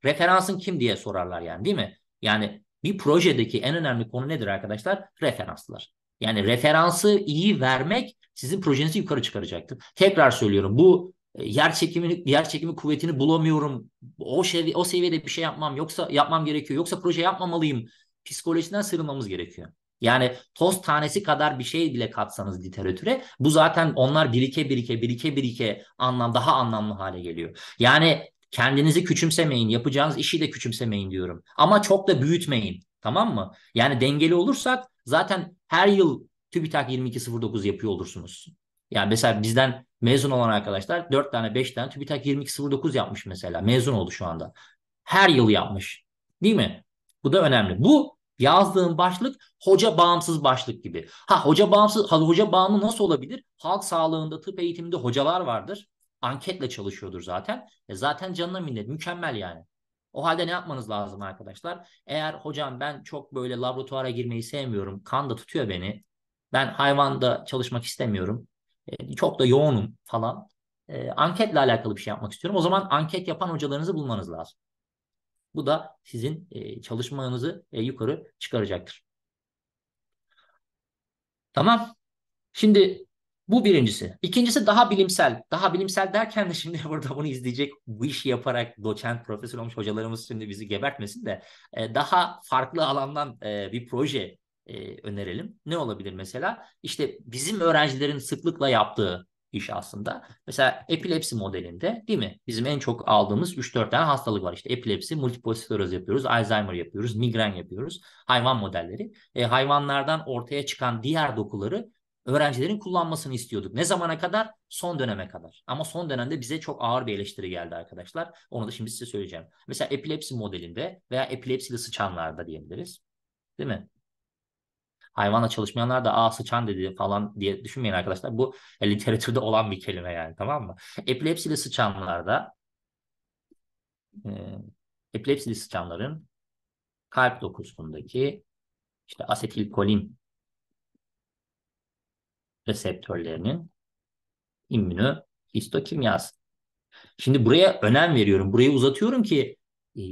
Referansın kim diye sorarlar yani değil mi? Yani bir projedeki en önemli konu nedir arkadaşlar? Referanslar. Yani referansı iyi vermek sizin projenizi yukarı çıkaracaktır. Tekrar söylüyorum bu e, yer çekimi yer çekimi kuvvetini bulamıyorum. O şey o seviyede bir şey yapmam yoksa yapmam gerekiyor. Yoksa proje yapmamalıyım. psikolojiden sıyrılmamız gerekiyor. Yani toz tanesi kadar bir şey bile katsanız literatüre bu zaten onlar birike birike birike birike anlam daha anlamlı hale geliyor. Yani kendinizi küçümsemeyin, yapacağınız işi de küçümsemeyin diyorum. Ama çok da büyütmeyin. Tamam mı? Yani dengeli olursak zaten her yıl TÜBİTAK 2209 yapıyor olursunuz. Yani mesela bizden mezun olan arkadaşlar 4 tane 5 tane TÜBİTAK 2209 yapmış mesela. Mezun oldu şu anda. Her yıl yapmış. Değil mi? Bu da önemli. Bu Yazdığım başlık hoca bağımsız başlık gibi. Ha hoca bağımsız hoca bağımlı nasıl olabilir? Halk sağlığında, tıp eğitiminde hocalar vardır. Anketle çalışıyordur zaten. E zaten canına minnet. Mükemmel yani. O halde ne yapmanız lazım arkadaşlar? Eğer hocam ben çok böyle laboratuvara girmeyi sevmiyorum. Kan da tutuyor beni. Ben hayvanda çalışmak istemiyorum. E, çok da yoğunum falan. E, anketle alakalı bir şey yapmak istiyorum. O zaman anket yapan hocalarınızı bulmanız lazım. Bu da sizin e, çalışmanızı e, yukarı çıkaracaktır. Tamam. Şimdi bu birincisi. İkincisi daha bilimsel. Daha bilimsel derken de şimdi burada bunu izleyecek bu işi yaparak doçent, profesör olmuş hocalarımız şimdi bizi gebertmesin de e, daha farklı alandan bir proje önerelim. Ne olabilir mesela? İşte bizim öğrencilerin sıklıkla yaptığı iş aslında. Mesela epilepsi modelinde değil mi? Bizim en çok aldığımız 3-4 tane hastalık var. İşte epilepsi, multiple sclerosis yapıyoruz, Alzheimer yapıyoruz, migren yapıyoruz, hayvan modelleri. E, hayvanlardan ortaya çıkan diğer dokuları öğrencilerin kullanmasını istiyorduk. Ne zamana kadar? Son döneme kadar. Ama son dönemde bize çok ağır bir eleştiri geldi arkadaşlar. Onu da şimdi size söyleyeceğim. Mesela epilepsi modelinde veya epilepsili sıçanlarda diyebiliriz. Değil mi? hayvanla çalışmayanlar da aa sıçan dedi falan diye düşünmeyin arkadaşlar. Bu e, literatürde olan bir kelime yani tamam mı? Epilepsili sıçanlarda e, epilepsili sıçanların kalp dokusundaki işte asetilkolin reseptörlerinin immünü histokimyası. Şimdi buraya önem veriyorum. Burayı uzatıyorum ki e,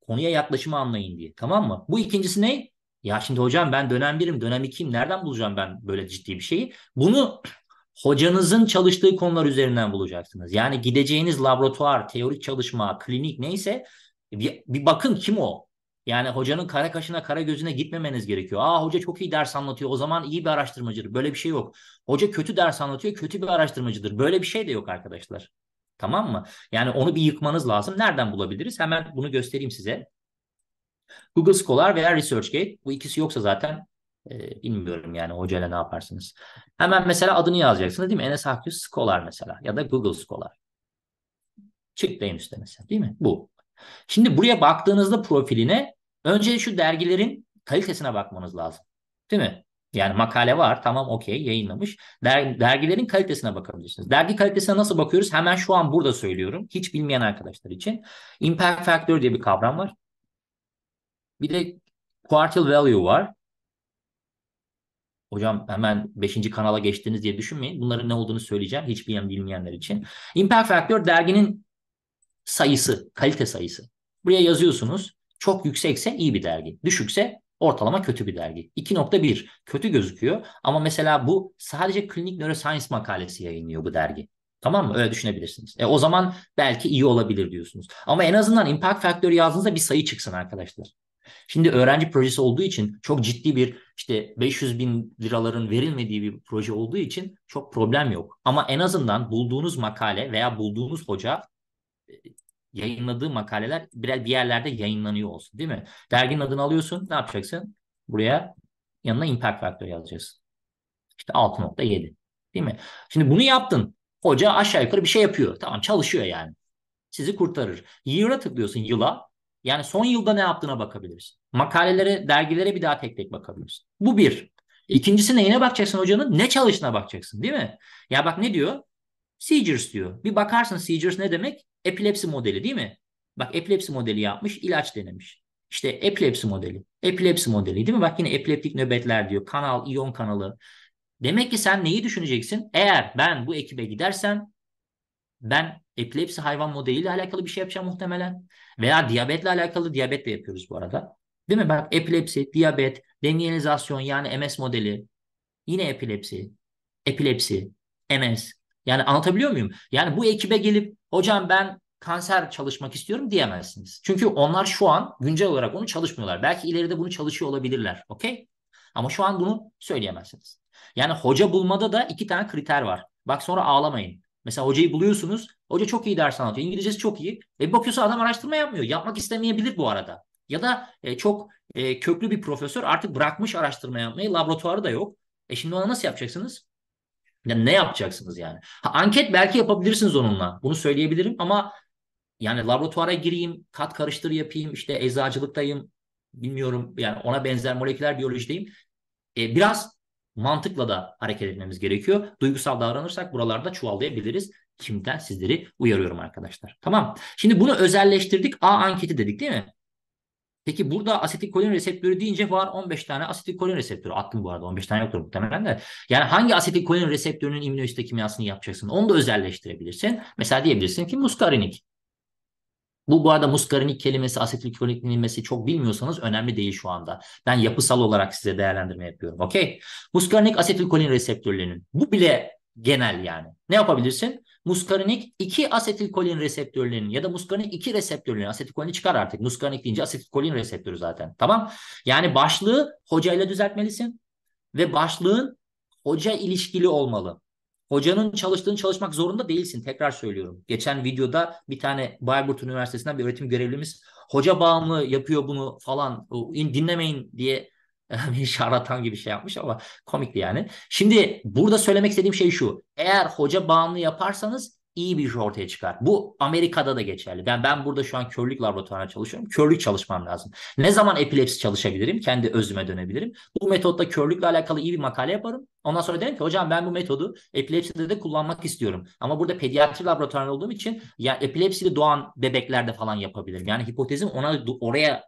konuya yaklaşımı anlayın diye. Tamam mı? Bu ikincisi ne? Ya şimdi hocam ben dönem birim, dönem ikiyim. Nereden bulacağım ben böyle ciddi bir şeyi? Bunu hocanızın çalıştığı konular üzerinden bulacaksınız. Yani gideceğiniz laboratuvar, teorik çalışma, klinik neyse bir, bir bakın kim o? Yani hocanın kara kaşına kara gözüne gitmemeniz gerekiyor. Aa hoca çok iyi ders anlatıyor. O zaman iyi bir araştırmacıdır. Böyle bir şey yok. Hoca kötü ders anlatıyor. Kötü bir araştırmacıdır. Böyle bir şey de yok arkadaşlar. Tamam mı? Yani onu bir yıkmanız lazım. Nereden bulabiliriz? Hemen bunu göstereyim size. Google Scholar veya ResearchGate. Bu ikisi yoksa zaten e, bilmiyorum yani hocayla ne yaparsınız. Hemen mesela adını yazacaksınız değil mi? Enes Akgüz Scholar mesela ya da Google Scholar. Çıktı en üstte mesela değil mi? Bu. Şimdi buraya baktığınızda profiline önce şu dergilerin kalitesine bakmanız lazım. Değil mi? Yani makale var tamam okey yayınlamış. dergilerin kalitesine bakabilirsiniz. Dergi kalitesine nasıl bakıyoruz? Hemen şu an burada söylüyorum. Hiç bilmeyen arkadaşlar için. Impact Factor diye bir kavram var. Bir de quartile value var. Hocam hemen 5. kanala geçtiniz diye düşünmeyin. Bunların ne olduğunu söyleyeceğim hiç bilen bilmeyenler için. Impact Factor derginin sayısı, kalite sayısı. Buraya yazıyorsunuz. Çok yüksekse iyi bir dergi. Düşükse ortalama kötü bir dergi. 2.1 kötü gözüküyor ama mesela bu sadece klinik neuroscience makalesi yayınlıyor bu dergi. Tamam mı? Öyle düşünebilirsiniz. E, o zaman belki iyi olabilir diyorsunuz. Ama en azından impact Factor yazdığınızda bir sayı çıksın arkadaşlar. Şimdi öğrenci projesi olduğu için çok ciddi bir işte 500 bin liraların verilmediği bir proje olduğu için çok problem yok. Ama en azından bulduğunuz makale veya bulduğunuz hoca e, yayınladığı makaleler bir yerlerde yayınlanıyor olsun değil mi? Derginin adını alıyorsun ne yapacaksın? Buraya yanına impact factor yazacaksın. İşte 6.7 değil mi? Şimdi bunu yaptın. Hoca aşağı yukarı bir şey yapıyor. Tamam çalışıyor yani. Sizi kurtarır. Year'a tıklıyorsun yıla. Yani son yılda ne yaptığına bakabilirsin. Makalelere, dergilere bir daha tek tek bakabilirsin. Bu bir. İkincisi neyine bakacaksın hocanın? Ne çalışına bakacaksın değil mi? Ya bak ne diyor? Seizures diyor. Bir bakarsın seizures ne demek? Epilepsi modeli değil mi? Bak epilepsi modeli yapmış, ilaç denemiş. İşte epilepsi modeli. Epilepsi modeli değil mi? Bak yine epileptik nöbetler diyor. Kanal, iyon kanalı. Demek ki sen neyi düşüneceksin? Eğer ben bu ekibe gidersem ben epilepsi hayvan modeliyle alakalı bir şey yapacağım muhtemelen. Veya diyabetle alakalı diyabet de yapıyoruz bu arada. Değil mi? Bak epilepsi, diyabet, dengiyelizasyon yani MS modeli. Yine epilepsi, epilepsi, MS. Yani anlatabiliyor muyum? Yani bu ekibe gelip hocam ben kanser çalışmak istiyorum diyemezsiniz. Çünkü onlar şu an güncel olarak onu çalışmıyorlar. Belki ileride bunu çalışıyor olabilirler. Okey? Ama şu an bunu söyleyemezsiniz. Yani hoca bulmada da iki tane kriter var. Bak sonra ağlamayın. Mesela hocayı buluyorsunuz. Hoca çok iyi ders anlatıyor. İngilizcesi çok iyi. E bakıyorsa adam araştırma yapmıyor. Yapmak istemeyebilir bu arada. Ya da e, çok e, köklü bir profesör artık bırakmış araştırma yapmayı. Laboratuvarı da yok. E şimdi ona nasıl yapacaksınız? Ya ne yapacaksınız yani? Ha, anket belki yapabilirsiniz onunla. Bunu söyleyebilirim ama yani laboratuvara gireyim, kat karıştır yapayım, işte eczacılıktayım, bilmiyorum yani ona benzer moleküler biyolojideyim. E, biraz mantıkla da hareket etmemiz gerekiyor. Duygusal davranırsak buralarda çuvallayabiliriz. Kimden sizleri uyarıyorum arkadaşlar. Tamam. Şimdi bunu özelleştirdik. A anketi dedik değil mi? Peki burada asetilkolin reseptörü deyince var 15 tane asetilkolin reseptörü. Attım bu arada 15 tane yoktur muhtemelen de. Yani hangi asetilkolin reseptörünün immunohistokimyasını yapacaksın? Onu da özelleştirebilirsin. Mesela diyebilirsin ki muskarinik. Bu bu arada muskarinik kelimesi, asetilkolinik kelimesi çok bilmiyorsanız önemli değil şu anda. Ben yapısal olarak size değerlendirme yapıyorum. Okey. Muskarinik asetilkolin reseptörlerinin. Bu bile genel yani. Ne yapabilirsin? Muskarinik 2 asetilkolin reseptörlerinin ya da muskarinik 2 reseptörlerinin asetilkolini çıkar artık. Muskarinik deyince asetilkolin reseptörü zaten. Tamam? Yani başlığı hocayla düzeltmelisin ve başlığın hoca ilişkili olmalı. Hocanın çalıştığını çalışmak zorunda değilsin. Tekrar söylüyorum. Geçen videoda bir tane Bayburt Üniversitesi'nden bir öğretim görevlimiz hoca bağımlı yapıyor bunu falan dinlemeyin diye bir şarlatan gibi şey yapmış ama komikti yani. Şimdi burada söylemek istediğim şey şu. Eğer hoca bağımlı yaparsanız iyi bir iş ortaya çıkar. Bu Amerika'da da geçerli. Ben ben burada şu an körlük laboratuvarına çalışıyorum. Körlük çalışmam lazım. Ne zaman epilepsi çalışabilirim? Kendi özüme dönebilirim. Bu metotta körlükle alakalı iyi bir makale yaparım. Ondan sonra dedim ki hocam ben bu metodu epilepside de kullanmak istiyorum. Ama burada pediatri laboratuvarında olduğum için ya epilepsili doğan bebeklerde falan yapabilirim. Yani hipotezim ona oraya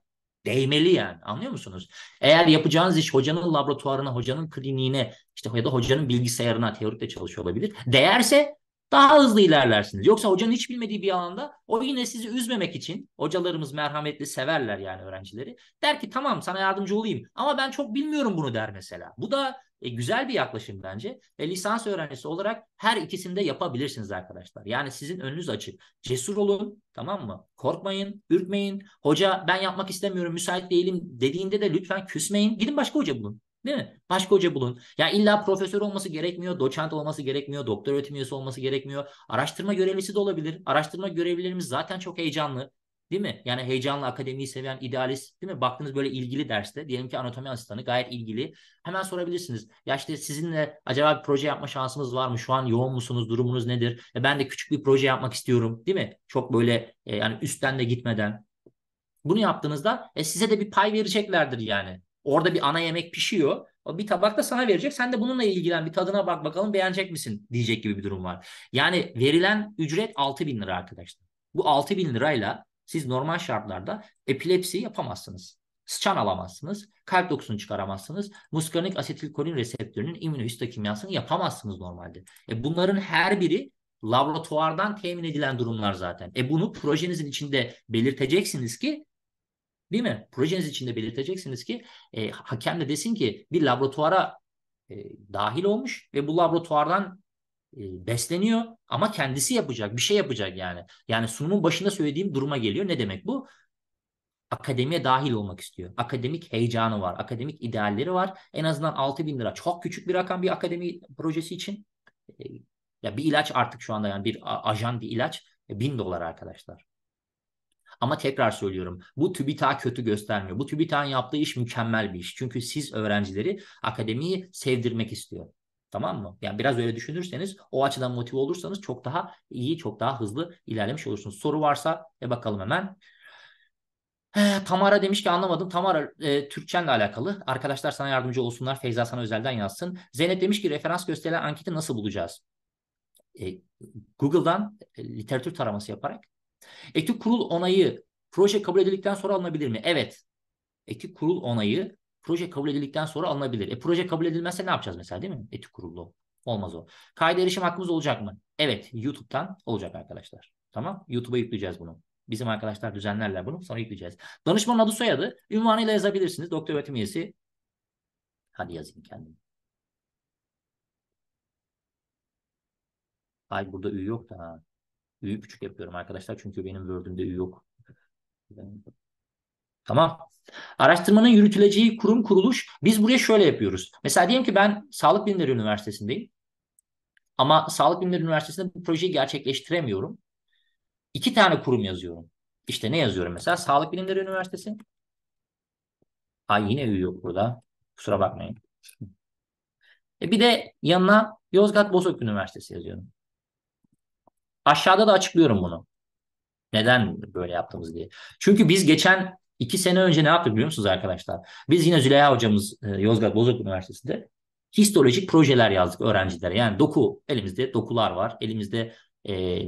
değmeli yani anlıyor musunuz? Eğer yapacağınız iş hocanın laboratuvarına, hocanın kliniğine işte ya da hocanın bilgisayarına teorikte de çalışıyor olabilir. Değerse daha hızlı ilerlersiniz. Yoksa hocanın hiç bilmediği bir alanda o yine sizi üzmemek için hocalarımız merhametli severler yani öğrencileri. Der ki tamam sana yardımcı olayım ama ben çok bilmiyorum bunu der mesela. Bu da e, güzel bir yaklaşım bence. Ve lisans öğrencisi olarak her ikisini de yapabilirsiniz arkadaşlar. Yani sizin önünüz açık. Cesur olun tamam mı? Korkmayın, ürkmeyin. Hoca ben yapmak istemiyorum, müsait değilim dediğinde de lütfen küsmeyin. Gidin başka hoca bulun. Değil mi? Başka hoca bulun. Ya yani illa profesör olması gerekmiyor, doçent olması gerekmiyor, doktor öğretim üyesi olması gerekmiyor. Araştırma görevlisi de olabilir. Araştırma görevlilerimiz zaten çok heyecanlı. Değil mi? Yani heyecanlı akademiyi seven idealist değil mi? Baktınız böyle ilgili derste diyelim ki anatomi asistanı gayet ilgili. Hemen sorabilirsiniz. Ya işte sizinle acaba bir proje yapma şansımız var mı? Şu an yoğun musunuz? Durumunuz nedir? E ben de küçük bir proje yapmak istiyorum değil mi? Çok böyle e, yani üstten de gitmeden. Bunu yaptığınızda e, size de bir pay vereceklerdir yani. Orada bir ana yemek pişiyor. O bir tabak da sana verecek. Sen de bununla ilgilen bir tadına bak bakalım beğenecek misin diyecek gibi bir durum var. Yani verilen ücret 6 bin lira arkadaşlar. Bu 6 bin lirayla siz normal şartlarda epilepsi yapamazsınız. Sıçan alamazsınız. Kalp dokusunu çıkaramazsınız. Muskanik asetilkolin reseptörünün immunohistokimyasını yapamazsınız normalde. E bunların her biri laboratuvardan temin edilen durumlar zaten. E bunu projenizin içinde belirteceksiniz ki değil mi? Projeniz içinde belirteceksiniz ki e, hakem de desin ki bir laboratuvara e, dahil olmuş ve bu laboratuvardan e, besleniyor ama kendisi yapacak, bir şey yapacak yani. Yani sunumun başında söylediğim duruma geliyor. Ne demek bu? Akademiye dahil olmak istiyor. Akademik heyecanı var, akademik idealleri var. En azından 6 bin lira çok küçük bir rakam bir akademi projesi için. E, ya bir ilaç artık şu anda yani bir ajan bir ilaç e, bin dolar arkadaşlar. Ama tekrar söylüyorum bu TÜBİTAK kötü göstermiyor. Bu TÜBİTAK'ın yaptığı iş mükemmel bir iş. Çünkü siz öğrencileri akademiyi sevdirmek istiyor. Tamam mı? Yani biraz öyle düşünürseniz o açıdan motive olursanız çok daha iyi, çok daha hızlı ilerlemiş olursunuz. Soru varsa e bakalım hemen. Tamara demiş ki anlamadım. Tamara e, Türkçenle alakalı. Arkadaşlar sana yardımcı olsunlar. Feyza sana özelden yazsın. Zeynep demiş ki referans gösterilen anketi nasıl bulacağız? E, Google'dan e, literatür taraması yaparak. Ekip kurul onayı proje kabul edildikten sonra alınabilir mi? Evet. Ekip kurul onayı proje kabul edildikten sonra alınabilir. E proje kabul edilmezse ne yapacağız mesela değil mi? Etik kurulu. Olmaz o. Kayda erişim hakkımız olacak mı? Evet YouTube'dan olacak arkadaşlar. Tamam YouTube'a yükleyeceğiz bunu. Bizim arkadaşlar düzenlerler bunu sonra yükleyeceğiz. Danışmanın adı soyadı ünvanıyla yazabilirsiniz. Doktor öğretim üyesi. Hadi yazayım kendim. Ay burada ü yok da. Ü'yü küçük yapıyorum arkadaşlar çünkü benim Word'ümde ü yok. Tamam. Araştırmanın yürütüleceği kurum kuruluş biz buraya şöyle yapıyoruz. Mesela diyelim ki ben Sağlık Bilimleri Üniversitesi'ndeyim. Ama Sağlık Bilimleri Üniversitesi'nde bu projeyi gerçekleştiremiyorum. İki tane kurum yazıyorum. İşte ne yazıyorum mesela? Sağlık Bilimleri Üniversitesi. Ay yine üye yok burada. Kusura bakmayın. E bir de yanına Yozgat Bozok Üniversitesi yazıyorum. Aşağıda da açıklıyorum bunu. Neden böyle yaptığımız diye. Çünkü biz geçen İki sene önce ne yaptık biliyor musunuz arkadaşlar? Biz yine Züleyha hocamız e, Yozgat Bozok Üniversitesi'nde histolojik projeler yazdık öğrencilere. Yani doku, elimizde dokular var. Elimizde e,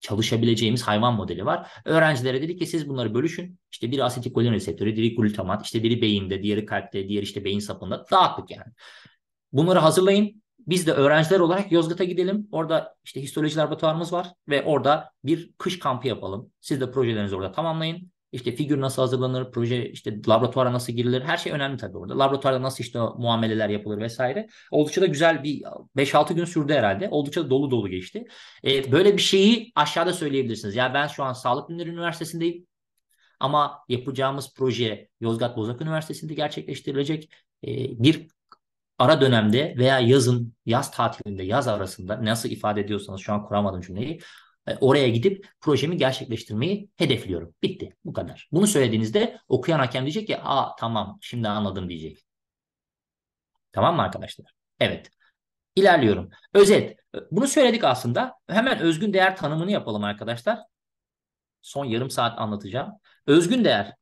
çalışabileceğimiz hayvan modeli var. Öğrencilere dedik ki siz bunları bölüşün. İşte biri asetilkolin reseptörü, biri glutamat, işte biri beyinde, diğeri kalpte, diğeri işte beyin sapında dağıttık yani. Bunları hazırlayın. Biz de öğrenciler olarak Yozgat'a gidelim. Orada işte histoloji laboratuvarımız var ve orada bir kış kampı yapalım. Siz de projelerinizi orada tamamlayın. İşte figür nasıl hazırlanır, proje işte laboratuvara nasıl girilir her şey önemli tabii orada. Laboratuvarda nasıl işte muameleler yapılır vesaire. Oldukça da güzel bir 5-6 gün sürdü herhalde. Oldukça da dolu dolu geçti. E, böyle bir şeyi aşağıda söyleyebilirsiniz. Ya ben şu an Sağlık Bilimleri Üniversitesi'ndeyim. Ama yapacağımız proje Yozgat Bozak Üniversitesi'nde gerçekleştirilecek e, bir ara dönemde veya yazın, yaz tatilinde, yaz arasında nasıl ifade ediyorsanız şu an kuramadım cümleyi. E, oraya gidip projemi gerçekleştirmeyi hedefliyorum. Bitti. Bu kadar. Bunu söylediğinizde okuyan hakem diyecek ki aa tamam şimdi anladım diyecek. Tamam mı arkadaşlar? Evet. İlerliyorum. Özet. E, bunu söyledik aslında. Hemen özgün değer tanımını yapalım arkadaşlar. Son yarım saat anlatacağım. Özgün değer.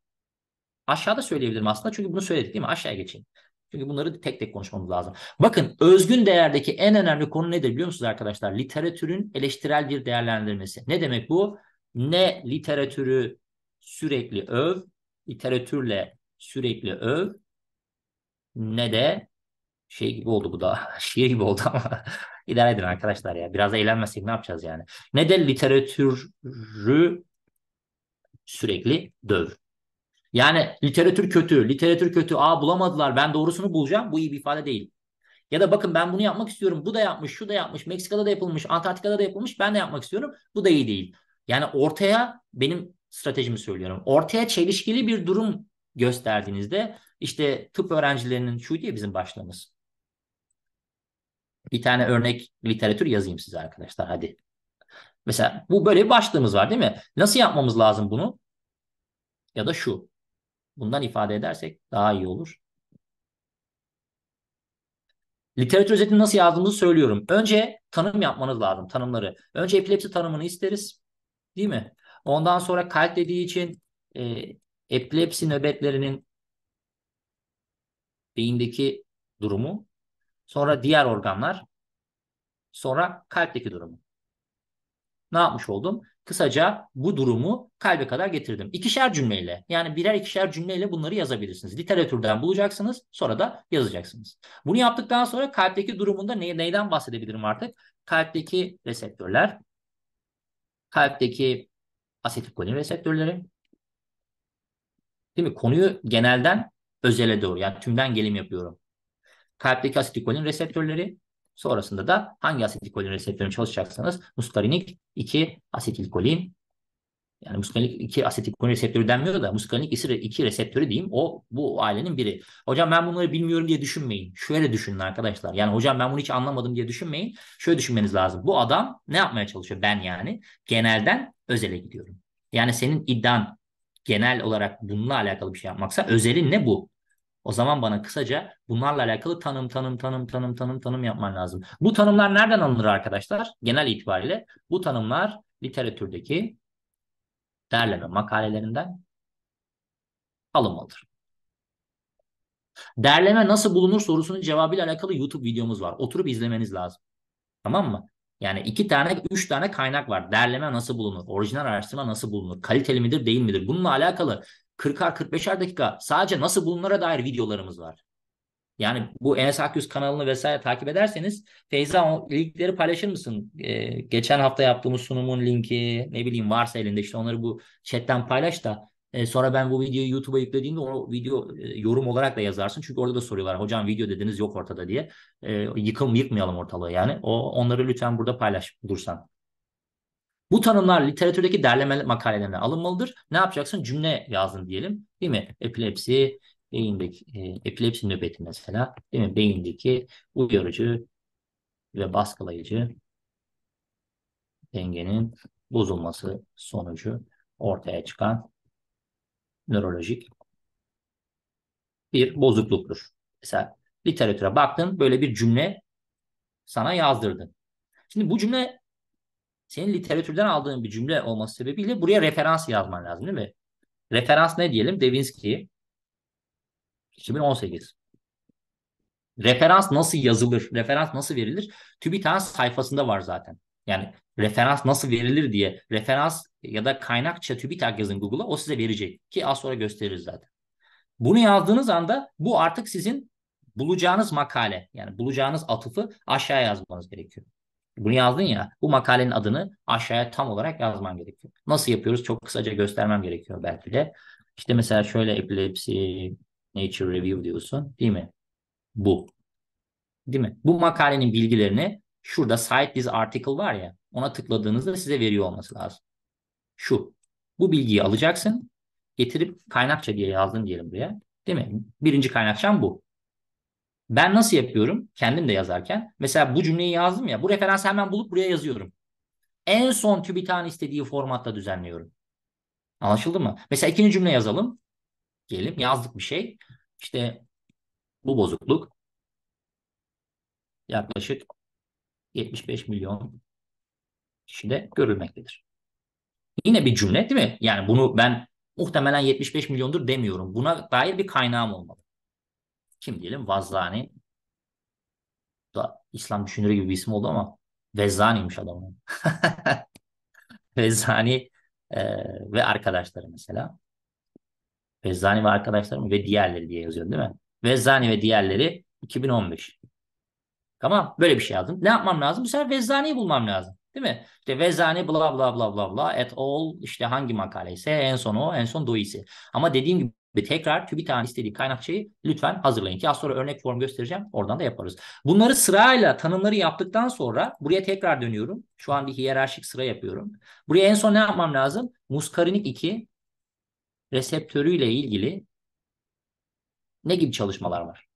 Aşağıda söyleyebilirim aslında çünkü bunu söyledik değil mi? Aşağıya geçeyim. Çünkü bunları tek tek konuşmamız lazım. Bakın özgün değerdeki en önemli konu nedir biliyor musunuz arkadaşlar? Literatürün eleştirel bir değerlendirmesi. Ne demek bu? Ne literatürü sürekli öv, literatürle sürekli öv ne de şey gibi oldu bu da şiir gibi oldu ama idare edin arkadaşlar ya. Biraz eğlenmezsek ne yapacağız yani? Ne de literatürü sürekli döv. Yani literatür kötü, literatür kötü, aa bulamadılar ben doğrusunu bulacağım bu iyi bir ifade değil. Ya da bakın ben bunu yapmak istiyorum. Bu da yapmış, şu da yapmış, Meksika'da da yapılmış, Antarktika'da da yapılmış. Ben de yapmak istiyorum. Bu da iyi değil. Yani ortaya benim stratejimi söylüyorum. Ortaya çelişkili bir durum gösterdiğinizde işte tıp öğrencilerinin şu diye bizim başlığımız. Bir tane örnek literatür yazayım size arkadaşlar hadi. Mesela bu böyle bir başlığımız var değil mi? Nasıl yapmamız lazım bunu? Ya da şu bundan ifade edersek daha iyi olur. Literatür özetini nasıl yazdığımızı söylüyorum. Önce tanım yapmanız lazım tanımları. Önce epilepsi tanımını isteriz. Değil mi? Ondan sonra kalp dediği için e, epilepsi nöbetlerinin beyindeki durumu. Sonra diğer organlar. Sonra kalpteki durumu. Ne yapmış oldum? Kısaca bu durumu kalbe kadar getirdim. İkişer cümleyle yani birer ikişer cümleyle bunları yazabilirsiniz. Literatürden bulacaksınız sonra da yazacaksınız. Bunu yaptıktan sonra kalpteki durumunda ne, neyden bahsedebilirim artık? Kalpteki reseptörler, kalpteki asetilkolin reseptörleri. Değil mi? Konuyu genelden özele doğru yani tümden gelim yapıyorum. Kalpteki asetilkolin reseptörleri, Sonrasında da hangi asetilkolin reseptörünü çalışacaksanız muskarinik 2 asetilkolin yani muskarinik 2 asetilkolin reseptörü denmiyor da muskarinik 2 reseptörü diyeyim. O bu ailenin biri. Hocam ben bunları bilmiyorum diye düşünmeyin. Şöyle düşünün arkadaşlar. Yani hocam ben bunu hiç anlamadım diye düşünmeyin. Şöyle düşünmeniz lazım. Bu adam ne yapmaya çalışıyor? Ben yani. Genelden özele gidiyorum. Yani senin iddian genel olarak bununla alakalı bir şey yapmaksa özelin ne bu? O zaman bana kısaca bunlarla alakalı tanım, tanım, tanım, tanım, tanım, tanım yapman lazım. Bu tanımlar nereden alınır arkadaşlar? Genel itibariyle bu tanımlar literatürdeki derleme makalelerinden alınmalıdır. Derleme nasıl bulunur sorusunun cevabıyla alakalı YouTube videomuz var. Oturup izlemeniz lazım. Tamam mı? Yani iki tane, üç tane kaynak var. Derleme nasıl bulunur? Orijinal araştırma nasıl bulunur? Kaliteli midir, değil midir? Bununla alakalı 40'ar 45'er dakika sadece nasıl bunlara dair videolarımız var. Yani bu Enes Akyüz kanalını vesaire takip ederseniz Feyza o linkleri paylaşır mısın? Ee, geçen hafta yaptığımız sunumun linki ne bileyim varsa elinde işte onları bu chatten paylaş da e, sonra ben bu videoyu YouTube'a yüklediğimde o video e, yorum olarak da yazarsın. Çünkü orada da soruyorlar hocam video dediniz yok ortada diye. E, yıkım yıkmayalım ortalığı yani. O onları lütfen burada paylaş bulursan. Bu tanımlar literatürdeki derleme makalelerine alınmalıdır. Ne yapacaksın? Cümle yazdın diyelim. Değil mi? Epilepsi, beyindeki e, epilepsi nöbeti mesela. Değil mi? Beyindeki uyarıcı ve baskılayıcı dengenin bozulması sonucu ortaya çıkan nörolojik bir bozukluktur. Mesela literatüre baktın böyle bir cümle sana yazdırdın. Şimdi bu cümle senin literatürden aldığın bir cümle olması sebebiyle buraya referans yazman lazım değil mi? Referans ne diyelim? Devinsky 2018. Referans nasıl yazılır? Referans nasıl verilir? TÜBİTAK'ın sayfasında var zaten. Yani referans nasıl verilir diye referans ya da kaynakça TÜBİTAK yazın Google'a o size verecek ki az sonra gösteririz zaten. Bunu yazdığınız anda bu artık sizin bulacağınız makale yani bulacağınız atıfı aşağıya yazmanız gerekiyor. Bunu yazdın ya bu makalenin adını aşağıya tam olarak yazman gerekiyor. Nasıl yapıyoruz çok kısaca göstermem gerekiyor belki de. İşte mesela şöyle epilepsi Nature Review diyorsun değil mi? Bu. Değil mi? Bu makalenin bilgilerini şurada cite this article var ya ona tıkladığınızda size veriyor olması lazım. Şu. Bu bilgiyi alacaksın. Getirip kaynakça diye yazdın diyelim buraya. Değil mi? Birinci kaynakçam bu. Ben nasıl yapıyorum? Kendim de yazarken. Mesela bu cümleyi yazdım ya. Bu referansı hemen bulup buraya yazıyorum. En son TÜBİTAK'ın istediği formatta düzenliyorum. Anlaşıldı mı? Mesela ikinci cümle yazalım. Diyelim yazdık bir şey. İşte bu bozukluk yaklaşık 75 milyon kişide görülmektedir. Yine bir cümle değil mi? Yani bunu ben muhtemelen 75 milyondur demiyorum. Buna dair bir kaynağım olmalı kim diyelim Vazzani da İslam düşünürü gibi bir isim oldu ama Vezzani'ymiş adamın. Vezzani e, ve arkadaşları mesela. Vezzani ve arkadaşları ve diğerleri diye yazıyor değil mi? Vezzani ve diğerleri 2015. Tamam böyle bir şey yazdım. Ne yapmam lazım? Bu sefer Vezzani'yi bulmam lazım. Değil mi? İşte Vezzani bla bla bla bla bla at all işte hangi makale ise en son o en son doisi. Ama dediğim gibi ve tekrar TÜBİTAK'ın istediği kaynakçayı lütfen hazırlayın ki az sonra örnek form göstereceğim. Oradan da yaparız. Bunları sırayla tanımları yaptıktan sonra buraya tekrar dönüyorum. Şu an bir hiyerarşik sıra yapıyorum. Buraya en son ne yapmam lazım? Muskarinik 2 reseptörüyle ilgili ne gibi çalışmalar var?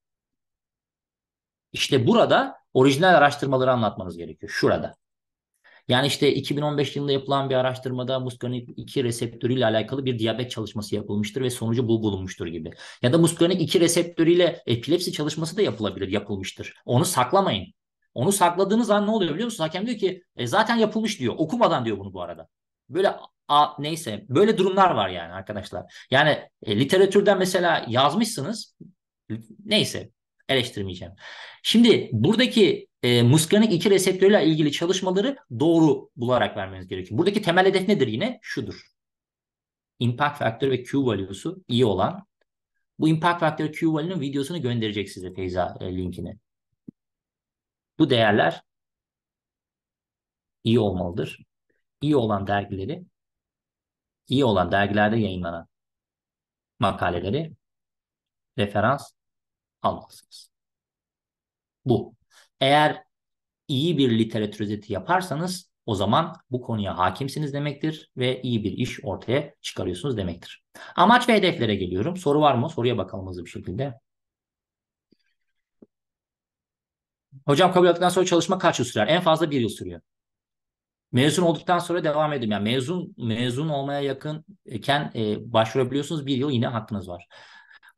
İşte burada orijinal araştırmaları anlatmanız gerekiyor. Şurada. Yani işte 2015 yılında yapılan bir araştırmada muskanik 2 ile alakalı bir diyabet çalışması yapılmıştır ve sonucu bu bulunmuştur gibi. Ya da muskanik 2 ile epilepsi çalışması da yapılabilir, yapılmıştır. Onu saklamayın. Onu sakladığınız an ne oluyor biliyor musunuz? Hakem diyor ki e, zaten yapılmış diyor. Okumadan diyor bunu bu arada. Böyle a, neyse böyle durumlar var yani arkadaşlar. Yani e, literatürden mesela yazmışsınız neyse eleştirmeyeceğim. Şimdi buradaki e, muskanik 2 reseptörüyle ilgili çalışmaları doğru bularak vermeniz gerekiyor. Buradaki temel hedef nedir yine? Şudur. Impact faktörü ve Q value'su iyi olan. Bu impact faktörü Q value'nun videosunu gönderecek size Feyza e, linkini. Bu değerler iyi olmalıdır. İyi olan dergileri, iyi olan dergilerde yayınlanan makaleleri referans almalısınız. Bu. Eğer iyi bir literatür özeti yaparsanız o zaman bu konuya hakimsiniz demektir ve iyi bir iş ortaya çıkarıyorsunuz demektir. Amaç ve hedeflere geliyorum. Soru var mı? Soruya bakalım hızlı bir şekilde. Hocam kabul aldıktan sonra çalışma kaç yıl sürer? En fazla bir yıl sürüyor. Mezun olduktan sonra devam edin. Yani mezun mezun olmaya yakınken e, başvurabiliyorsunuz. Bir yıl yine hakkınız var.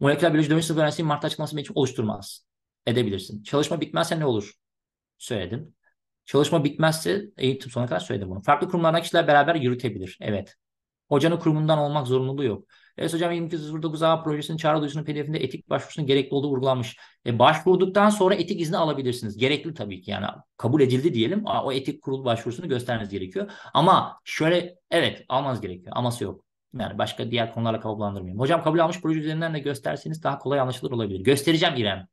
Moleküler biyoloji dönüş sınıf öğrencisinin Mart'ta açıklaması için oluşturmaz. Edebilirsin. Çalışma bitmezse ne olur? Söyledim. Çalışma bitmezse eğitim sonuna kadar söyledim bunu. Farklı kurumlardan kişiler beraber yürütebilir. Evet. Hocanın kurumundan olmak zorunluluğu yok. Evet hocam 2209A projesinin çağrı duyusunun pdf'inde etik başvurusunun gerekli olduğu vurgulanmış. E, başvurduktan sonra etik izni alabilirsiniz. Gerekli tabii ki yani kabul edildi diyelim. O etik kurul başvurusunu göstermeniz gerekiyor. Ama şöyle evet almanız gerekiyor. Aması yok. Yani başka diğer konularla kafalandırmayayım. Hocam kabul almış proje üzerinden de gösterseniz daha kolay anlaşılır olabilir. Göstereceğim İrem.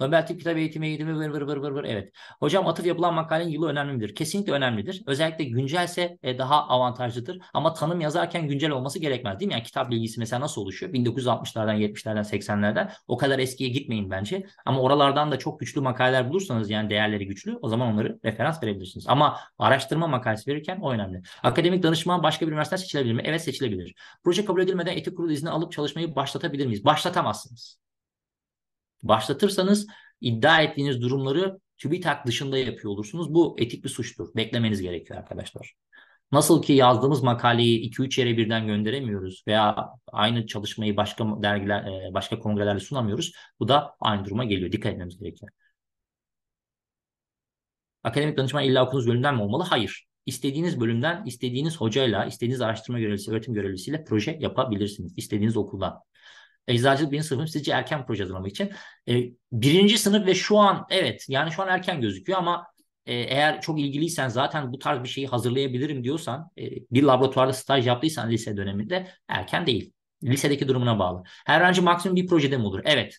Nobel Tıp Kitabı Eğitimi Eğitimi vır vır vır vır vır. Evet. Hocam atıf yapılan makalenin yılı önemli midir? Kesinlikle önemlidir. Özellikle güncelse e, daha avantajlıdır. Ama tanım yazarken güncel olması gerekmez değil mi? Yani kitap bilgisi mesela nasıl oluşuyor? 1960'lardan, 70'lerden, 80'lerden. O kadar eskiye gitmeyin bence. Ama oralardan da çok güçlü makaleler bulursanız yani değerleri güçlü o zaman onları referans verebilirsiniz. Ama araştırma makalesi verirken o önemli. Akademik danışman başka bir üniversite seçilebilir mi? Evet seçilebilir. Proje kabul edilmeden etik kurulu izni alıp çalışmayı başlatabilir miyiz? Başlatamazsınız başlatırsanız iddia ettiğiniz durumları TÜBİTAK dışında yapıyor olursunuz. Bu etik bir suçtur. Beklemeniz gerekiyor arkadaşlar. Nasıl ki yazdığımız makaleyi 2-3 yere birden gönderemiyoruz veya aynı çalışmayı başka dergiler, e, başka kongrelerde sunamıyoruz. Bu da aynı duruma geliyor. Dikkat etmemiz gerekiyor. Akademik danışman illa okulunuz bölümden mi olmalı? Hayır. İstediğiniz bölümden, istediğiniz hocayla, istediğiniz araştırma görevlisi, öğretim görevlisiyle proje yapabilirsiniz. İstediğiniz okuldan. Eczacılık birinci sınıfım sizce erken proje hazırlamak için. E, birinci sınıf ve şu an evet yani şu an erken gözüküyor ama e, eğer çok ilgiliysen zaten bu tarz bir şeyi hazırlayabilirim diyorsan e, bir laboratuvarda staj yaptıysan lise döneminde erken değil. Lisedeki durumuna bağlı. Her öğrenci maksimum bir projede mi olur? Evet.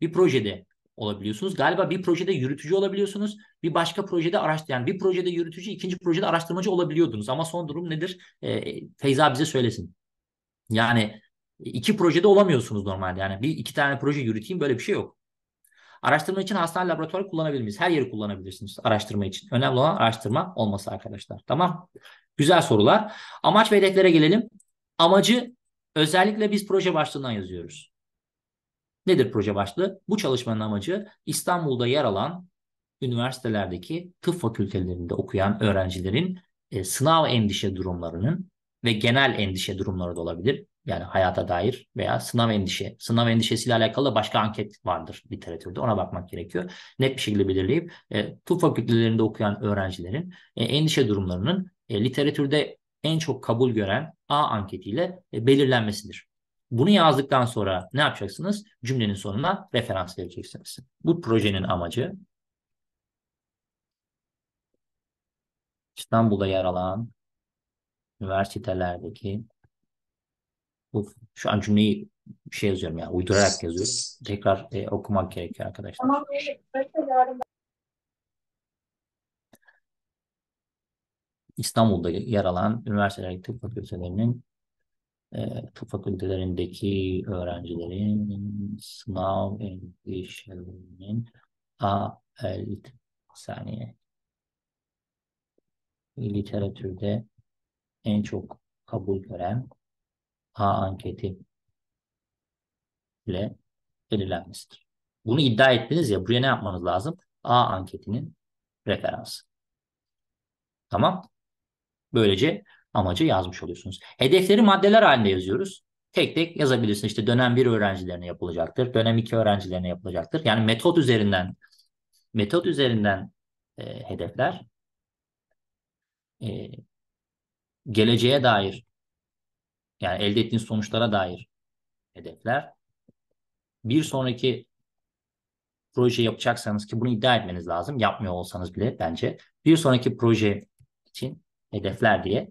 Bir projede olabiliyorsunuz. Galiba bir projede yürütücü olabiliyorsunuz. Bir başka projede araştır yani bir projede yürütücü, ikinci projede araştırmacı olabiliyordunuz. Ama son durum nedir? E, Feyza bize söylesin. Yani e, iki projede olamıyorsunuz normalde. Yani bir iki tane proje yürüteyim böyle bir şey yok. Araştırma için hastane laboratuvarı kullanabilir Her yeri kullanabilirsiniz araştırma için. Önemli olan araştırma olması arkadaşlar. Tamam. Güzel sorular. Amaç ve hedeflere gelelim. Amacı özellikle biz proje başlığından yazıyoruz. Nedir proje başlığı? Bu çalışmanın amacı İstanbul'da yer alan üniversitelerdeki tıp fakültelerinde okuyan öğrencilerin e, sınav endişe durumlarının ve genel endişe durumları da olabilir. Yani hayata dair veya sınav endişe. Sınav endişesiyle alakalı da başka anket vardır literatürde. Ona bakmak gerekiyor. Net bir şekilde belirleyip e, tıp fakültelerinde okuyan öğrencilerin e, endişe durumlarının e, literatürde en çok kabul gören A anketiyle e, belirlenmesidir. Bunu yazdıktan sonra ne yapacaksınız? Cümlenin sonuna referans vereceksiniz. Bu projenin amacı İstanbul'da yer alan üniversitelerdeki şu an cümleyi şey yazıyorum yani uydurarak yazıyorum. Tekrar e, okumak gerekiyor arkadaşlar. Tamam. İstanbul'da yer alan üniversiteler tıp fakültelerinin e, tıp fakültelerindeki öğrencilerin sınav endişelerinin a elit saniye literatürde en çok kabul gören A anketi ile belirlenmesidir. Bunu iddia ettiniz ya buraya ne yapmanız lazım? A anketinin referansı. Tamam. Böylece amacı yazmış oluyorsunuz. Hedefleri maddeler halinde yazıyoruz. Tek tek yazabilirsin. İşte dönem 1 öğrencilerine yapılacaktır. Dönem 2 öğrencilerine yapılacaktır. Yani metot üzerinden metot üzerinden e, hedefler e, geleceğe dair yani elde ettiğiniz sonuçlara dair hedefler. Bir sonraki proje yapacaksanız ki bunu iddia etmeniz lazım. Yapmıyor olsanız bile bence. Bir sonraki proje için hedefler diye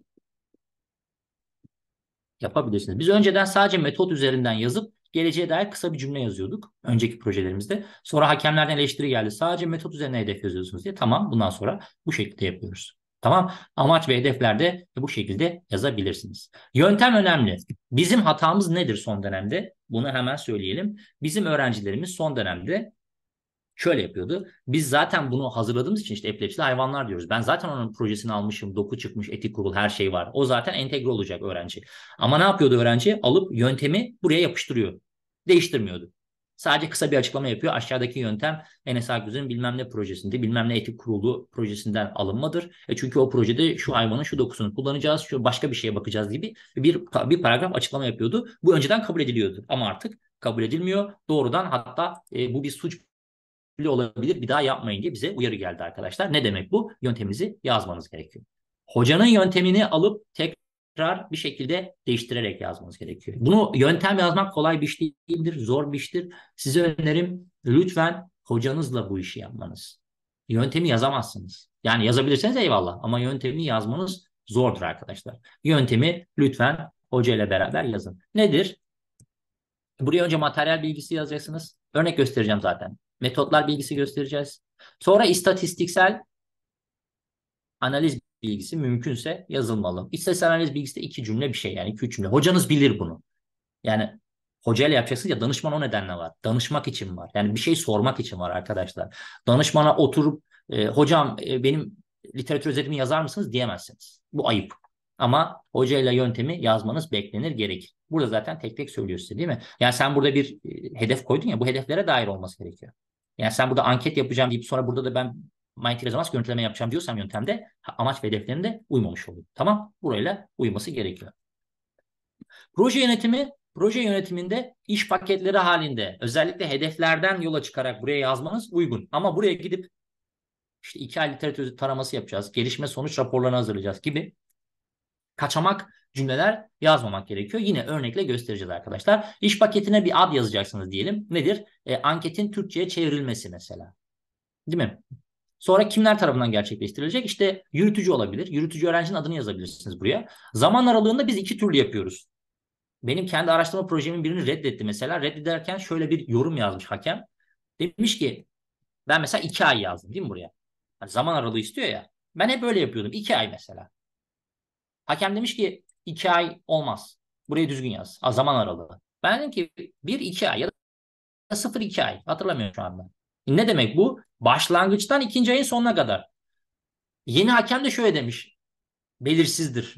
yapabilirsiniz. Biz önceden sadece metot üzerinden yazıp geleceğe dair kısa bir cümle yazıyorduk önceki projelerimizde. Sonra hakemlerden eleştiri geldi. Sadece metot üzerine hedef yazıyorsunuz diye. Tamam bundan sonra bu şekilde yapıyoruz. Tamam amaç ve hedeflerde bu şekilde yazabilirsiniz. Yöntem önemli. Bizim hatamız nedir son dönemde? Bunu hemen söyleyelim. Bizim öğrencilerimiz son dönemde şöyle yapıyordu. Biz zaten bunu hazırladığımız için işte epilepsili hayvanlar diyoruz. Ben zaten onun projesini almışım. Doku çıkmış, etik kurul her şey var. O zaten entegre olacak öğrenci. Ama ne yapıyordu öğrenci? Alıp yöntemi buraya yapıştırıyor. Değiştirmiyordu. Sadece kısa bir açıklama yapıyor. Aşağıdaki yöntem Enes Akgüz'ün bilmem ne projesinde, bilmem ne etik kurulu projesinden alınmadır. E çünkü o projede şu hayvanın şu dokusunu kullanacağız, şu başka bir şeye bakacağız gibi bir, bir paragraf açıklama yapıyordu. Bu önceden kabul ediliyordu ama artık kabul edilmiyor. Doğrudan hatta e, bu bir suç bile olabilir bir daha yapmayın diye bize uyarı geldi arkadaşlar. Ne demek bu? yöntemimizi yazmanız gerekiyor. Hocanın yöntemini alıp tek tekrar bir şekilde değiştirerek yazmanız gerekiyor. Bunu yöntem yazmak kolay bir iş değildir, zor bir iştir. Size önerim lütfen hocanızla bu işi yapmanız. Yöntemi yazamazsınız. Yani yazabilirseniz eyvallah ama yöntemi yazmanız zordur arkadaşlar. Yöntemi lütfen hoca ile beraber yazın. Nedir? Buraya önce materyal bilgisi yazacaksınız. Örnek göstereceğim zaten. Metotlar bilgisi göstereceğiz. Sonra istatistiksel analiz bilgisi mümkünse yazılmalı. İstatistik analiz bilgisi de iki cümle bir şey yani iki üç cümle. Hocanız bilir bunu. Yani hocayla yapacaksınız ya danışman o nedenle var. Danışmak için var. Yani bir şey sormak için var arkadaşlar. Danışmana oturup e, hocam e, benim literatür özetimi yazar mısınız diyemezsiniz. Bu ayıp. Ama hocayla yöntemi yazmanız beklenir gerekir. Burada zaten tek tek söylüyor size değil mi? Yani sen burada bir e, hedef koydun ya bu hedeflere dair olması gerekiyor. Yani sen burada anket yapacağım deyip sonra burada da ben manyetik rezonans görüntüleme yapacağım diyorsam yöntemde amaç ve hedeflerine uymamış oluyor. Tamam burayla uyması gerekiyor. Proje yönetimi proje yönetiminde iş paketleri halinde özellikle hedeflerden yola çıkarak buraya yazmanız uygun. Ama buraya gidip işte iki ay literatür taraması yapacağız, gelişme sonuç raporlarını hazırlayacağız gibi kaçamak cümleler yazmamak gerekiyor. Yine örnekle göstereceğiz arkadaşlar. İş paketine bir ad yazacaksınız diyelim. Nedir? E, anketin Türkçe'ye çevrilmesi mesela. Değil mi? Sonra kimler tarafından gerçekleştirilecek? İşte yürütücü olabilir. Yürütücü öğrencinin adını yazabilirsiniz buraya. Zaman aralığında biz iki türlü yapıyoruz. Benim kendi araştırma projemin birini reddetti mesela. Reddederken şöyle bir yorum yazmış hakem. Demiş ki ben mesela iki ay yazdım değil mi buraya? Yani zaman aralığı istiyor ya. Ben hep böyle yapıyordum. iki ay mesela. Hakem demiş ki iki ay olmaz. Burayı düzgün yaz. A, zaman aralığı. Ben dedim ki bir iki ay ya da sıfır iki ay. Hatırlamıyorum şu anda. Ne demek bu? Başlangıçtan ikinci ayın sonuna kadar. Yeni hakem de şöyle demiş. Belirsizdir.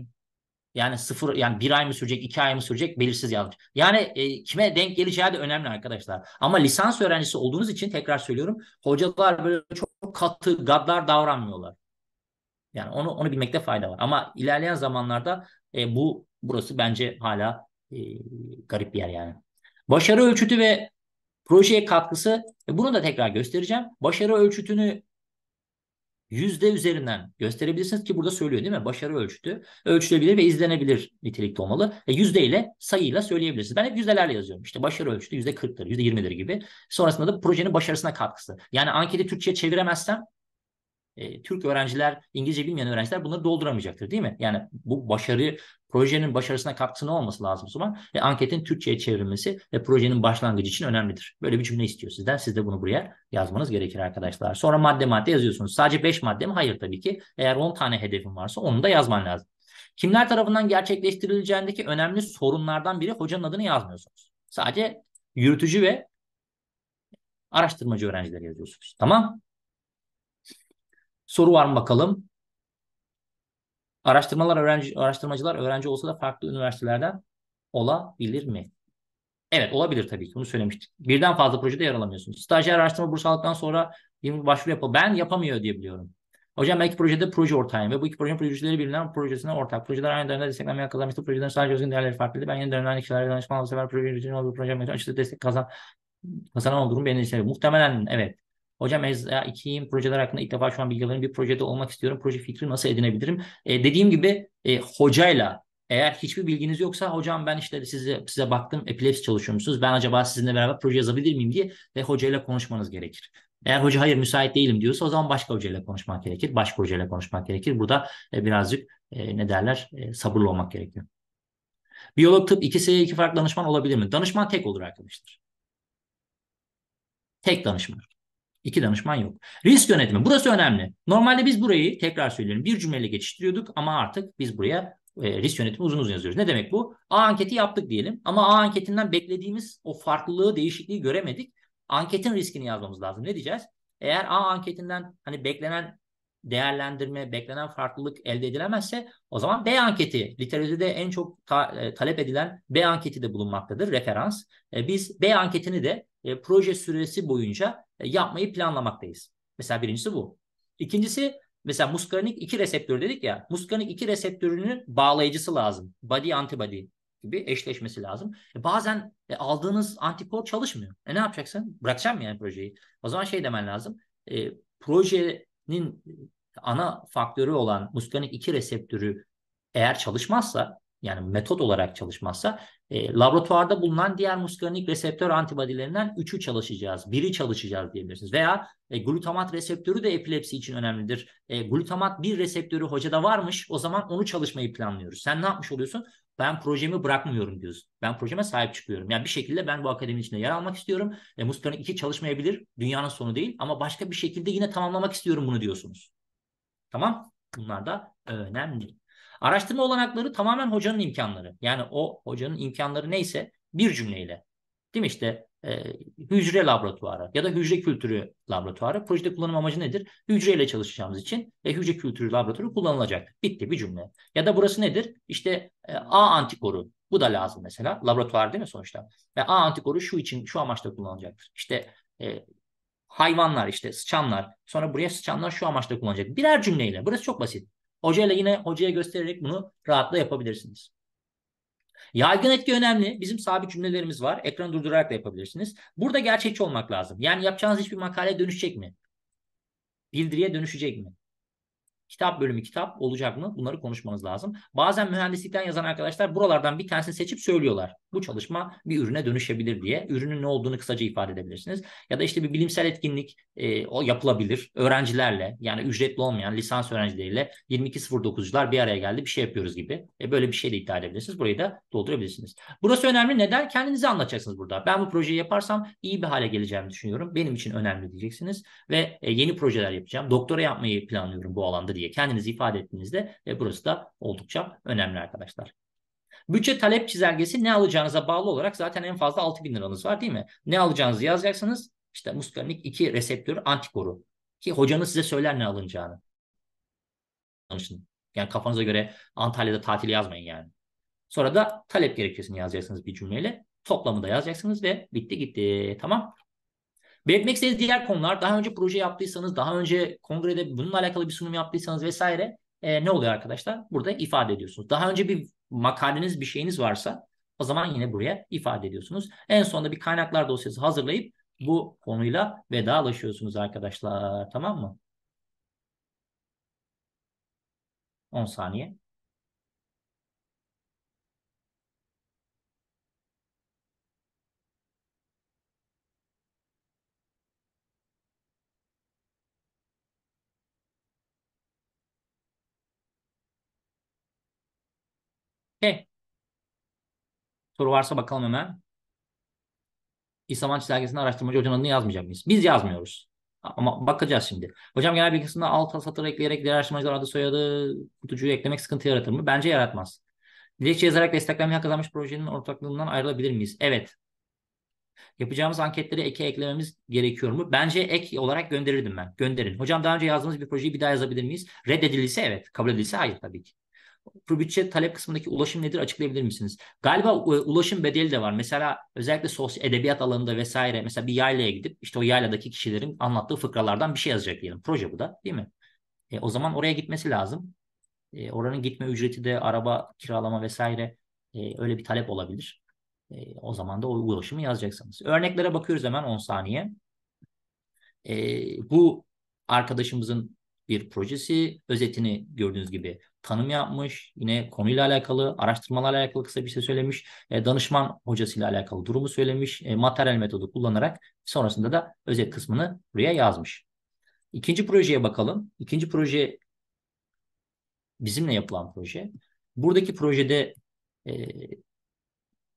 Yani sıfır yani bir ay mı sürecek, iki ay mı sürecek belirsiz yazmış. Yani e, kime denk geleceği de önemli arkadaşlar. Ama lisans öğrencisi olduğunuz için tekrar söylüyorum. Hocalar böyle çok katı, gaddar davranmıyorlar. Yani onu onu bilmekte fayda var. Ama ilerleyen zamanlarda e, bu burası bence hala e, garip bir yer yani. Başarı ölçütü ve Projeye katkısı e, bunu da tekrar göstereceğim. Başarı ölçütünü yüzde üzerinden gösterebilirsiniz ki burada söylüyor değil mi? Başarı ölçütü ölçülebilir ve izlenebilir nitelikte olmalı. E, yüzde ile sayıyla söyleyebilirsiniz. Ben hep yüzdelerle yazıyorum. İşte başarı ölçütü yüzde kırkları, yüzde yirmileri gibi. Sonrasında da projenin başarısına katkısı. Yani anketi Türkçe'ye çeviremezsem e, Türk öğrenciler, İngilizce bilmeyen öğrenciler bunları dolduramayacaktır değil mi? Yani bu başarı, projenin başarısına katkısı olması lazım o zaman? E, anketin Türkçe'ye çevrilmesi ve projenin başlangıcı için önemlidir. Böyle bir cümle istiyor sizden. Siz de bunu buraya yazmanız gerekir arkadaşlar. Sonra madde madde yazıyorsunuz. Sadece 5 madde mi? Hayır tabii ki. Eğer 10 tane hedefin varsa onu da yazman lazım. Kimler tarafından gerçekleştirileceğindeki önemli sorunlardan biri hocanın adını yazmıyorsunuz. Sadece yürütücü ve araştırmacı öğrencileri yazıyorsunuz. Tamam soru var mı bakalım? Araştırmalar öğrenci, araştırmacılar öğrenci olsa da farklı üniversitelerden olabilir mi? Evet olabilir tabii ki. Bunu söylemiştik. Birden fazla projede yer alamıyorsunuz. Stajyer araştırma burs aldıktan sonra başvuru yapıyor. Ben yapamıyor diye biliyorum. Hocam belki projede proje ortağıyım ve bu iki projenin projeleri birbirinden projesine ortak. Projeler aynı dönemde desteklenmeye kazanmıştı. projeden sadece özgün değerleri farklıydı. Ben yeni dönemden kişilerle danışmanla bu sefer projenin olduğu proje mevcut. Açıkçası destek kazan, kazanan durum beni için. Muhtemelen evet. Hocam Ezra 2'yim projeler hakkında ilk defa şu an bilgilerim bir projede olmak istiyorum. Proje fikri nasıl edinebilirim? E, dediğim gibi e, hocayla eğer hiçbir bilginiz yoksa hocam ben işte size size baktım epilepsi çalışıyormuşsunuz. Ben acaba sizinle beraber proje yazabilir miyim diye ve hocayla konuşmanız gerekir. Eğer hoca hayır müsait değilim diyorsa o zaman başka hocayla konuşmak gerekir. Başka hocayla konuşmak gerekir. Burada e, birazcık e, ne derler e, sabırlı olmak gerekiyor. Biyolog tıp ikisi iki farklı danışman olabilir mi? Danışman tek olur arkadaşlar. Tek danışman. İki danışman yok. Risk yönetimi burası önemli. Normalde biz burayı tekrar söylüyorum, bir cümleyle geçiştiriyorduk ama artık biz buraya e, risk yönetimi uzun uzun yazıyoruz. Ne demek bu? A anketi yaptık diyelim ama A anketinden beklediğimiz o farklılığı, değişikliği göremedik. Anketin riskini yazmamız lazım. Ne diyeceğiz? Eğer A anketinden hani beklenen değerlendirme, beklenen farklılık elde edilemezse o zaman B anketi, literatürde en çok ta, e, talep edilen B anketi de bulunmaktadır, referans. E, biz B anketini de e, proje süresi boyunca e, yapmayı planlamaktayız. Mesela birincisi bu. İkincisi mesela muskarinik 2 reseptörü dedik ya, muskarinik 2 reseptörünün bağlayıcısı lazım. Body antibody gibi eşleşmesi lazım. E, bazen e, aldığınız antikor çalışmıyor. E ne yapacaksın? Bırakacaksın mı yani projeyi? O zaman şey demen lazım. E, proje nin e, ana faktörü olan muskanik 2 reseptörü eğer çalışmazsa yani metot olarak çalışmazsa e, laboratuvarda bulunan diğer muskanik reseptör antibodilerinden 3'ü çalışacağız, 1'i çalışacağız diyebilirsiniz. Veya e, glutamat reseptörü de epilepsi için önemlidir. E, glutamat 1 reseptörü hocada varmış o zaman onu çalışmayı planlıyoruz. Sen ne yapmış oluyorsun? ben projemi bırakmıyorum diyoruz. Ben projeme sahip çıkıyorum. Yani bir şekilde ben bu akademinin içinde yer almak istiyorum. E, Muspa'nın iki çalışmayabilir. Dünyanın sonu değil. Ama başka bir şekilde yine tamamlamak istiyorum bunu diyorsunuz. Tamam. Bunlar da önemli. Araştırma olanakları tamamen hocanın imkanları. Yani o hocanın imkanları neyse bir cümleyle Değil mi işte e, hücre laboratuvarı ya da hücre kültürü laboratuvarı. Projede kullanım amacı nedir? Hücreyle çalışacağımız için e, hücre kültürü laboratuvarı kullanılacak. Bitti bir cümle. Ya da burası nedir? İşte e, A antikoru. Bu da lazım mesela. Laboratuvar değil mi sonuçta? Ve A antikoru şu için şu amaçta kullanılacaktır. İşte e, hayvanlar işte sıçanlar. Sonra buraya sıçanlar şu amaçta kullanacak. Birer cümleyle. Burası çok basit. Hocayla yine hocaya göstererek bunu rahatla yapabilirsiniz. Yaygın etki önemli. Bizim sabit cümlelerimiz var. Ekranı durdurarak da yapabilirsiniz. Burada gerçekçi olmak lazım. Yani yapacağınız hiçbir makale dönüşecek mi? Bildiriye dönüşecek mi? kitap bölümü kitap olacak mı? Bunları konuşmanız lazım. Bazen mühendislikten yazan arkadaşlar buralardan bir tanesini seçip söylüyorlar. Bu çalışma bir ürüne dönüşebilir diye. Ürünün ne olduğunu kısaca ifade edebilirsiniz. Ya da işte bir bilimsel etkinlik e, o yapılabilir. Öğrencilerle yani ücretli olmayan lisans öğrencileriyle 22.09'cular bir araya geldi bir şey yapıyoruz gibi. E, böyle bir şey de iddia edebilirsiniz. Burayı da doldurabilirsiniz. Burası önemli. Neden? Kendinizi anlatacaksınız burada. Ben bu projeyi yaparsam iyi bir hale geleceğimi düşünüyorum. Benim için önemli diyeceksiniz ve e, yeni projeler yapacağım. Doktora yapmayı planlıyorum bu alanda diye kendinizi ifade ettiğinizde e, burası da oldukça önemli arkadaşlar. Bütçe talep çizelgesi ne alacağınıza bağlı olarak zaten en fazla 6 bin liranız var değil mi? Ne alacağınızı yazacaksınız. İşte muskarinik 2 reseptör antikoru. Ki hocanız size söyler ne alınacağını. Yani kafanıza göre Antalya'da tatil yazmayın yani. Sonra da talep gerekçesini yazacaksınız bir cümleyle. Toplamı da yazacaksınız ve bitti gitti. Tamam. Belirtmek istediğiniz diğer konular daha önce proje yaptıysanız, daha önce kongrede bununla alakalı bir sunum yaptıysanız vesaire e, ne oluyor arkadaşlar? Burada ifade ediyorsunuz. Daha önce bir makaleniz, bir şeyiniz varsa o zaman yine buraya ifade ediyorsunuz. En sonunda bir kaynaklar dosyası hazırlayıp bu konuyla vedalaşıyorsunuz arkadaşlar. Tamam mı? 10 saniye. E. Soru varsa bakalım hemen. İsamanç dergisinde araştırmacı hocanın adını yazmayacak mıyız? Biz yazmıyoruz. Ama bakacağız şimdi. Hocam genel bilgisinde alt satır ekleyerek diğer araştırmacılar adı soyadı kutucuğu eklemek sıkıntı yaratır mı? Bence yaratmaz. Dilekçe yazarak hak kazanmış projenin ortaklığından ayrılabilir miyiz? Evet. Yapacağımız anketleri eke eklememiz gerekiyor mu? Bence ek olarak gönderirdim ben. Gönderin. Hocam daha önce yazdığımız bir projeyi bir daha yazabilir miyiz? Reddedilirse evet. Kabul edilirse hayır tabii ki bu bütçe talep kısmındaki ulaşım nedir açıklayabilir misiniz? Galiba e, ulaşım bedeli de var. Mesela özellikle sosyal edebiyat alanında vesaire mesela bir yaylaya gidip işte o yayladaki kişilerin anlattığı fıkralardan bir şey yazacak diyelim. Proje bu da değil mi? E, o zaman oraya gitmesi lazım. E, oranın gitme ücreti de araba kiralama vesaire e, öyle bir talep olabilir. E, o zaman da o ulaşımı yazacaksınız. Örneklere bakıyoruz hemen 10 saniye. E, bu arkadaşımızın bir projesi. Özetini gördüğünüz gibi tanım yapmış. Yine konuyla alakalı, araştırmalarla alakalı kısa bir şey söylemiş. E, danışman hocasıyla alakalı durumu söylemiş. E, materyal metodu kullanarak sonrasında da özet kısmını buraya yazmış. İkinci projeye bakalım. İkinci proje bizimle yapılan proje. Buradaki projede e,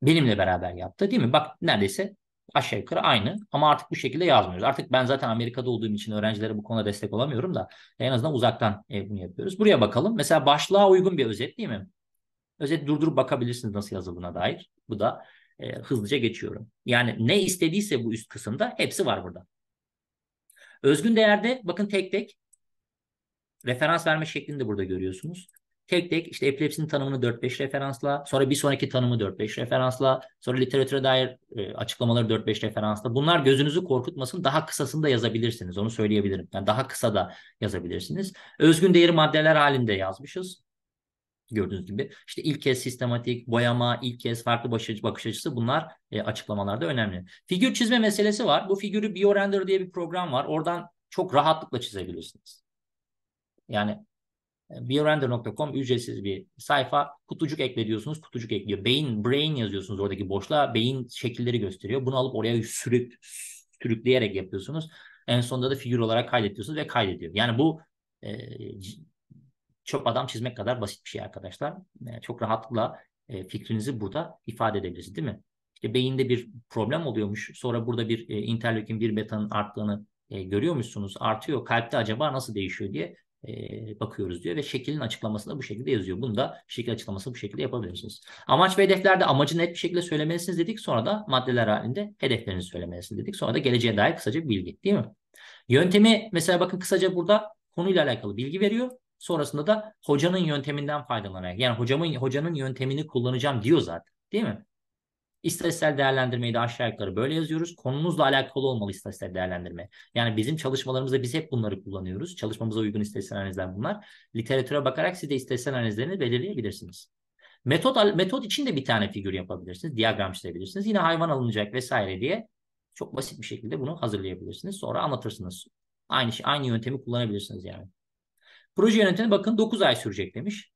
benimle beraber yaptı değil mi? Bak neredeyse aşağı yukarı aynı ama artık bu şekilde yazmıyoruz. Artık ben zaten Amerika'da olduğum için öğrencilere bu konuda destek olamıyorum da en azından uzaktan e, bunu yapıyoruz. Buraya bakalım. Mesela başlığa uygun bir özet değil mi? Özet durdurup bakabilirsiniz nasıl yazıldığına dair. Bu da e, hızlıca geçiyorum. Yani ne istediyse bu üst kısımda hepsi var burada. Özgün değerde bakın tek tek referans verme şeklini de burada görüyorsunuz. Tek tek işte epilepsinin tanımını 4-5 referansla, sonra bir sonraki tanımı 4-5 referansla, sonra literatüre dair e, açıklamaları 4-5 referansla. Bunlar gözünüzü korkutmasın. Daha kısasını da yazabilirsiniz. Onu söyleyebilirim. Yani daha kısa da yazabilirsiniz. Özgün değeri maddeler halinde yazmışız gördüğünüz gibi. İşte ilk kez sistematik, boyama, ilk kez farklı bakış açısı bunlar e, açıklamalarda önemli. Figür çizme meselesi var. Bu figürü BioRender diye bir program var. Oradan çok rahatlıkla çizebilirsiniz. Yani Biorender.com ücretsiz bir sayfa. Kutucuk ekle diyorsunuz. Kutucuk ekliyor. Beyin, brain yazıyorsunuz oradaki boşluğa. Beyin şekilleri gösteriyor. Bunu alıp oraya sürüp sürükleyerek yapıyorsunuz. En sonunda da figür olarak kaydediyorsunuz ve kaydediyor. Yani bu e, çöp adam çizmek kadar basit bir şey arkadaşlar. E, çok rahatlıkla e, fikrinizi burada ifade edebilirsiniz değil mi? İşte beyinde bir problem oluyormuş. Sonra burada bir e, interleukin 1 beta'nın arttığını e, musunuz? Artıyor. Kalpte acaba nasıl değişiyor diye e, bakıyoruz diyor ve şeklin açıklamasında bu şekilde yazıyor. Bunu da şekil açıklaması bu şekilde yapabilirsiniz. Amaç ve hedeflerde amacı net bir şekilde söylemelisiniz dedik. Sonra da maddeler halinde hedeflerini söylemelisiniz dedik. Sonra da geleceğe dair kısaca bir bilgi değil mi? Yöntemi mesela bakın kısaca burada konuyla alakalı bilgi veriyor. Sonrasında da hocanın yönteminden faydalanarak yani hocamın hocanın yöntemini kullanacağım diyor zaten değil mi? İstatistiksel değerlendirmeyi de aşağı yukarı böyle yazıyoruz. Konumuzla alakalı olmalı istatistiksel değerlendirme. Yani bizim çalışmalarımızda biz hep bunları kullanıyoruz. Çalışmamıza uygun istatistik analizler bunlar. Literatüre bakarak siz de istatistik analizlerini belirleyebilirsiniz. Metod metod için de bir tane figür yapabilirsiniz. Diyagram çizebilirsiniz. Yine hayvan alınacak vesaire diye çok basit bir şekilde bunu hazırlayabilirsiniz. Sonra anlatırsınız. Aynı şey, aynı yöntemi kullanabilirsiniz yani. Proje yönetimi bakın 9 ay sürecek demiş.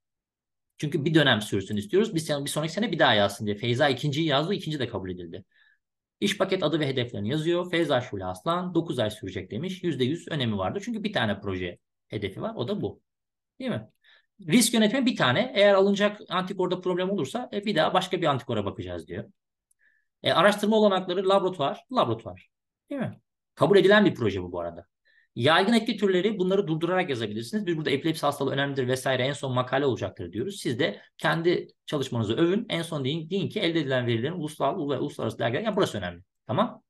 Çünkü bir dönem sürsün istiyoruz. Biz bir sonraki sene bir daha yazsın diye. Feyza ikinciyi yazdı, ikinci de kabul edildi. İş paket adı ve hedeflerini yazıyor. Feyza Şule Aslan 9 ay sürecek demiş. %100 önemi vardı. Çünkü bir tane proje hedefi var. O da bu. Değil mi? Risk yönetimi bir tane. Eğer alınacak antikorda problem olursa e, bir daha başka bir antikora bakacağız diyor. E, araştırma olanakları laboratuvar, laboratuvar. Değil mi? Kabul edilen bir proje bu bu arada. Yaygın etki türleri bunları durdurarak yazabilirsiniz. Biz burada epilepsi hastalığı önemlidir vesaire en son makale olacaktır diyoruz. Siz de kendi çalışmanızı övün. En son deyin, deyin ki elde edilen verilerin ulusal ve uluslararası dergiler. Yani burası önemli. Tamam.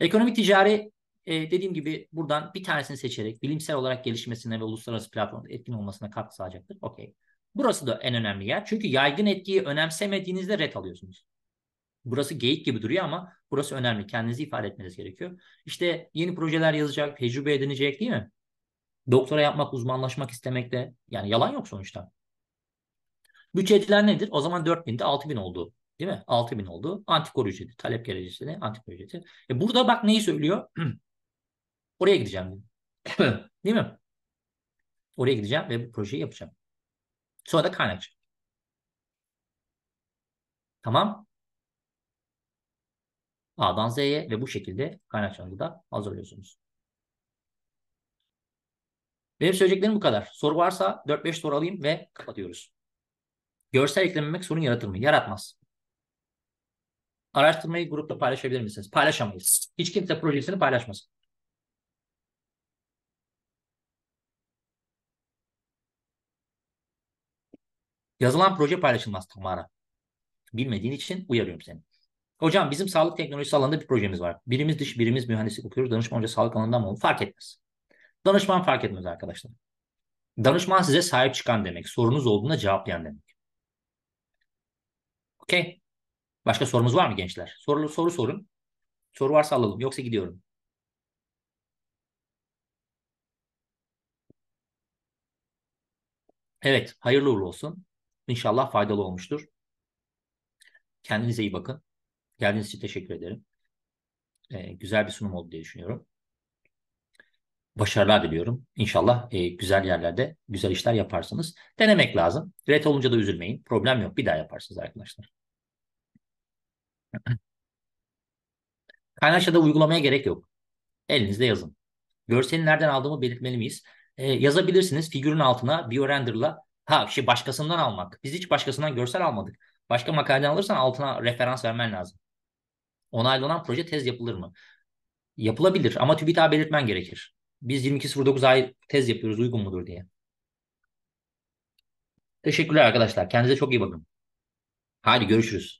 Ekonomik ticari e, dediğim gibi buradan bir tanesini seçerek bilimsel olarak gelişmesine ve uluslararası platformda etkin olmasına katkı sağlayacaktır. Okey. Burası da en önemli yer. Çünkü yaygın etkiyi önemsemediğinizde ret alıyorsunuz burası geyik gibi duruyor ama burası önemli. Kendinizi ifade etmeniz gerekiyor. İşte yeni projeler yazacak, tecrübe edinecek değil mi? Doktora yapmak, uzmanlaşmak istemek de yani yalan yok sonuçta. Bütçe edilen nedir? O zaman 4000'de 6000 oldu. Değil mi? 6000 oldu. Antikor ücreti, talep gerekçesi de antikor ücreti. E burada bak neyi söylüyor? Oraya gideceğim. değil mi? Oraya gideceğim ve bu projeyi yapacağım. Sonra da kaynakçı. Tamam. A'dan Z'ye ve bu şekilde kaynakçanızı da hazırlıyorsunuz. Benim söyleyeceklerim bu kadar. Soru varsa 4-5 soru alayım ve kapatıyoruz. Görsel eklememek sorun yaratır mı? Yaratmaz. Araştırmayı grupta paylaşabilir misiniz? Paylaşamayız. Hiç kimse projesini paylaşmasın. Yazılan proje paylaşılmaz Tamara. Bilmediğin için uyarıyorum seni. Hocam bizim sağlık teknolojisi alanında bir projemiz var. Birimiz dış, birimiz mühendislik okuyoruz. Danışman hoca sağlık alanında mı olur? Fark etmez. Danışman fark etmez arkadaşlar. Danışman size sahip çıkan demek. Sorunuz olduğunda cevaplayan demek. Okey. Başka sorumuz var mı gençler? Soru, soru sorun. Soru varsa alalım. Yoksa gidiyorum. Evet. Hayırlı uğurlu olsun. İnşallah faydalı olmuştur. Kendinize iyi bakın. Geldiğiniz için teşekkür ederim. E, güzel bir sunum oldu diye düşünüyorum. Başarılar diliyorum. İnşallah e, güzel yerlerde güzel işler yaparsınız. Denemek lazım. Red olunca da üzülmeyin. Problem yok. Bir daha yaparsınız arkadaşlar. Kaynaşça'da uygulamaya gerek yok. Elinizde yazın. Görseli nereden aldığımı belirtmeli miyiz? E, yazabilirsiniz figürün altına BioRender'la. Ha şey başkasından almak. Biz hiç başkasından görsel almadık. Başka makaleden alırsan altına referans vermen lazım onaylanan proje tez yapılır mı? Yapılabilir ama TÜBİTAK'a belirtmen gerekir. Biz 22.09 ay tez yapıyoruz uygun mudur diye. Teşekkürler arkadaşlar. Kendinize çok iyi bakın. Hadi görüşürüz.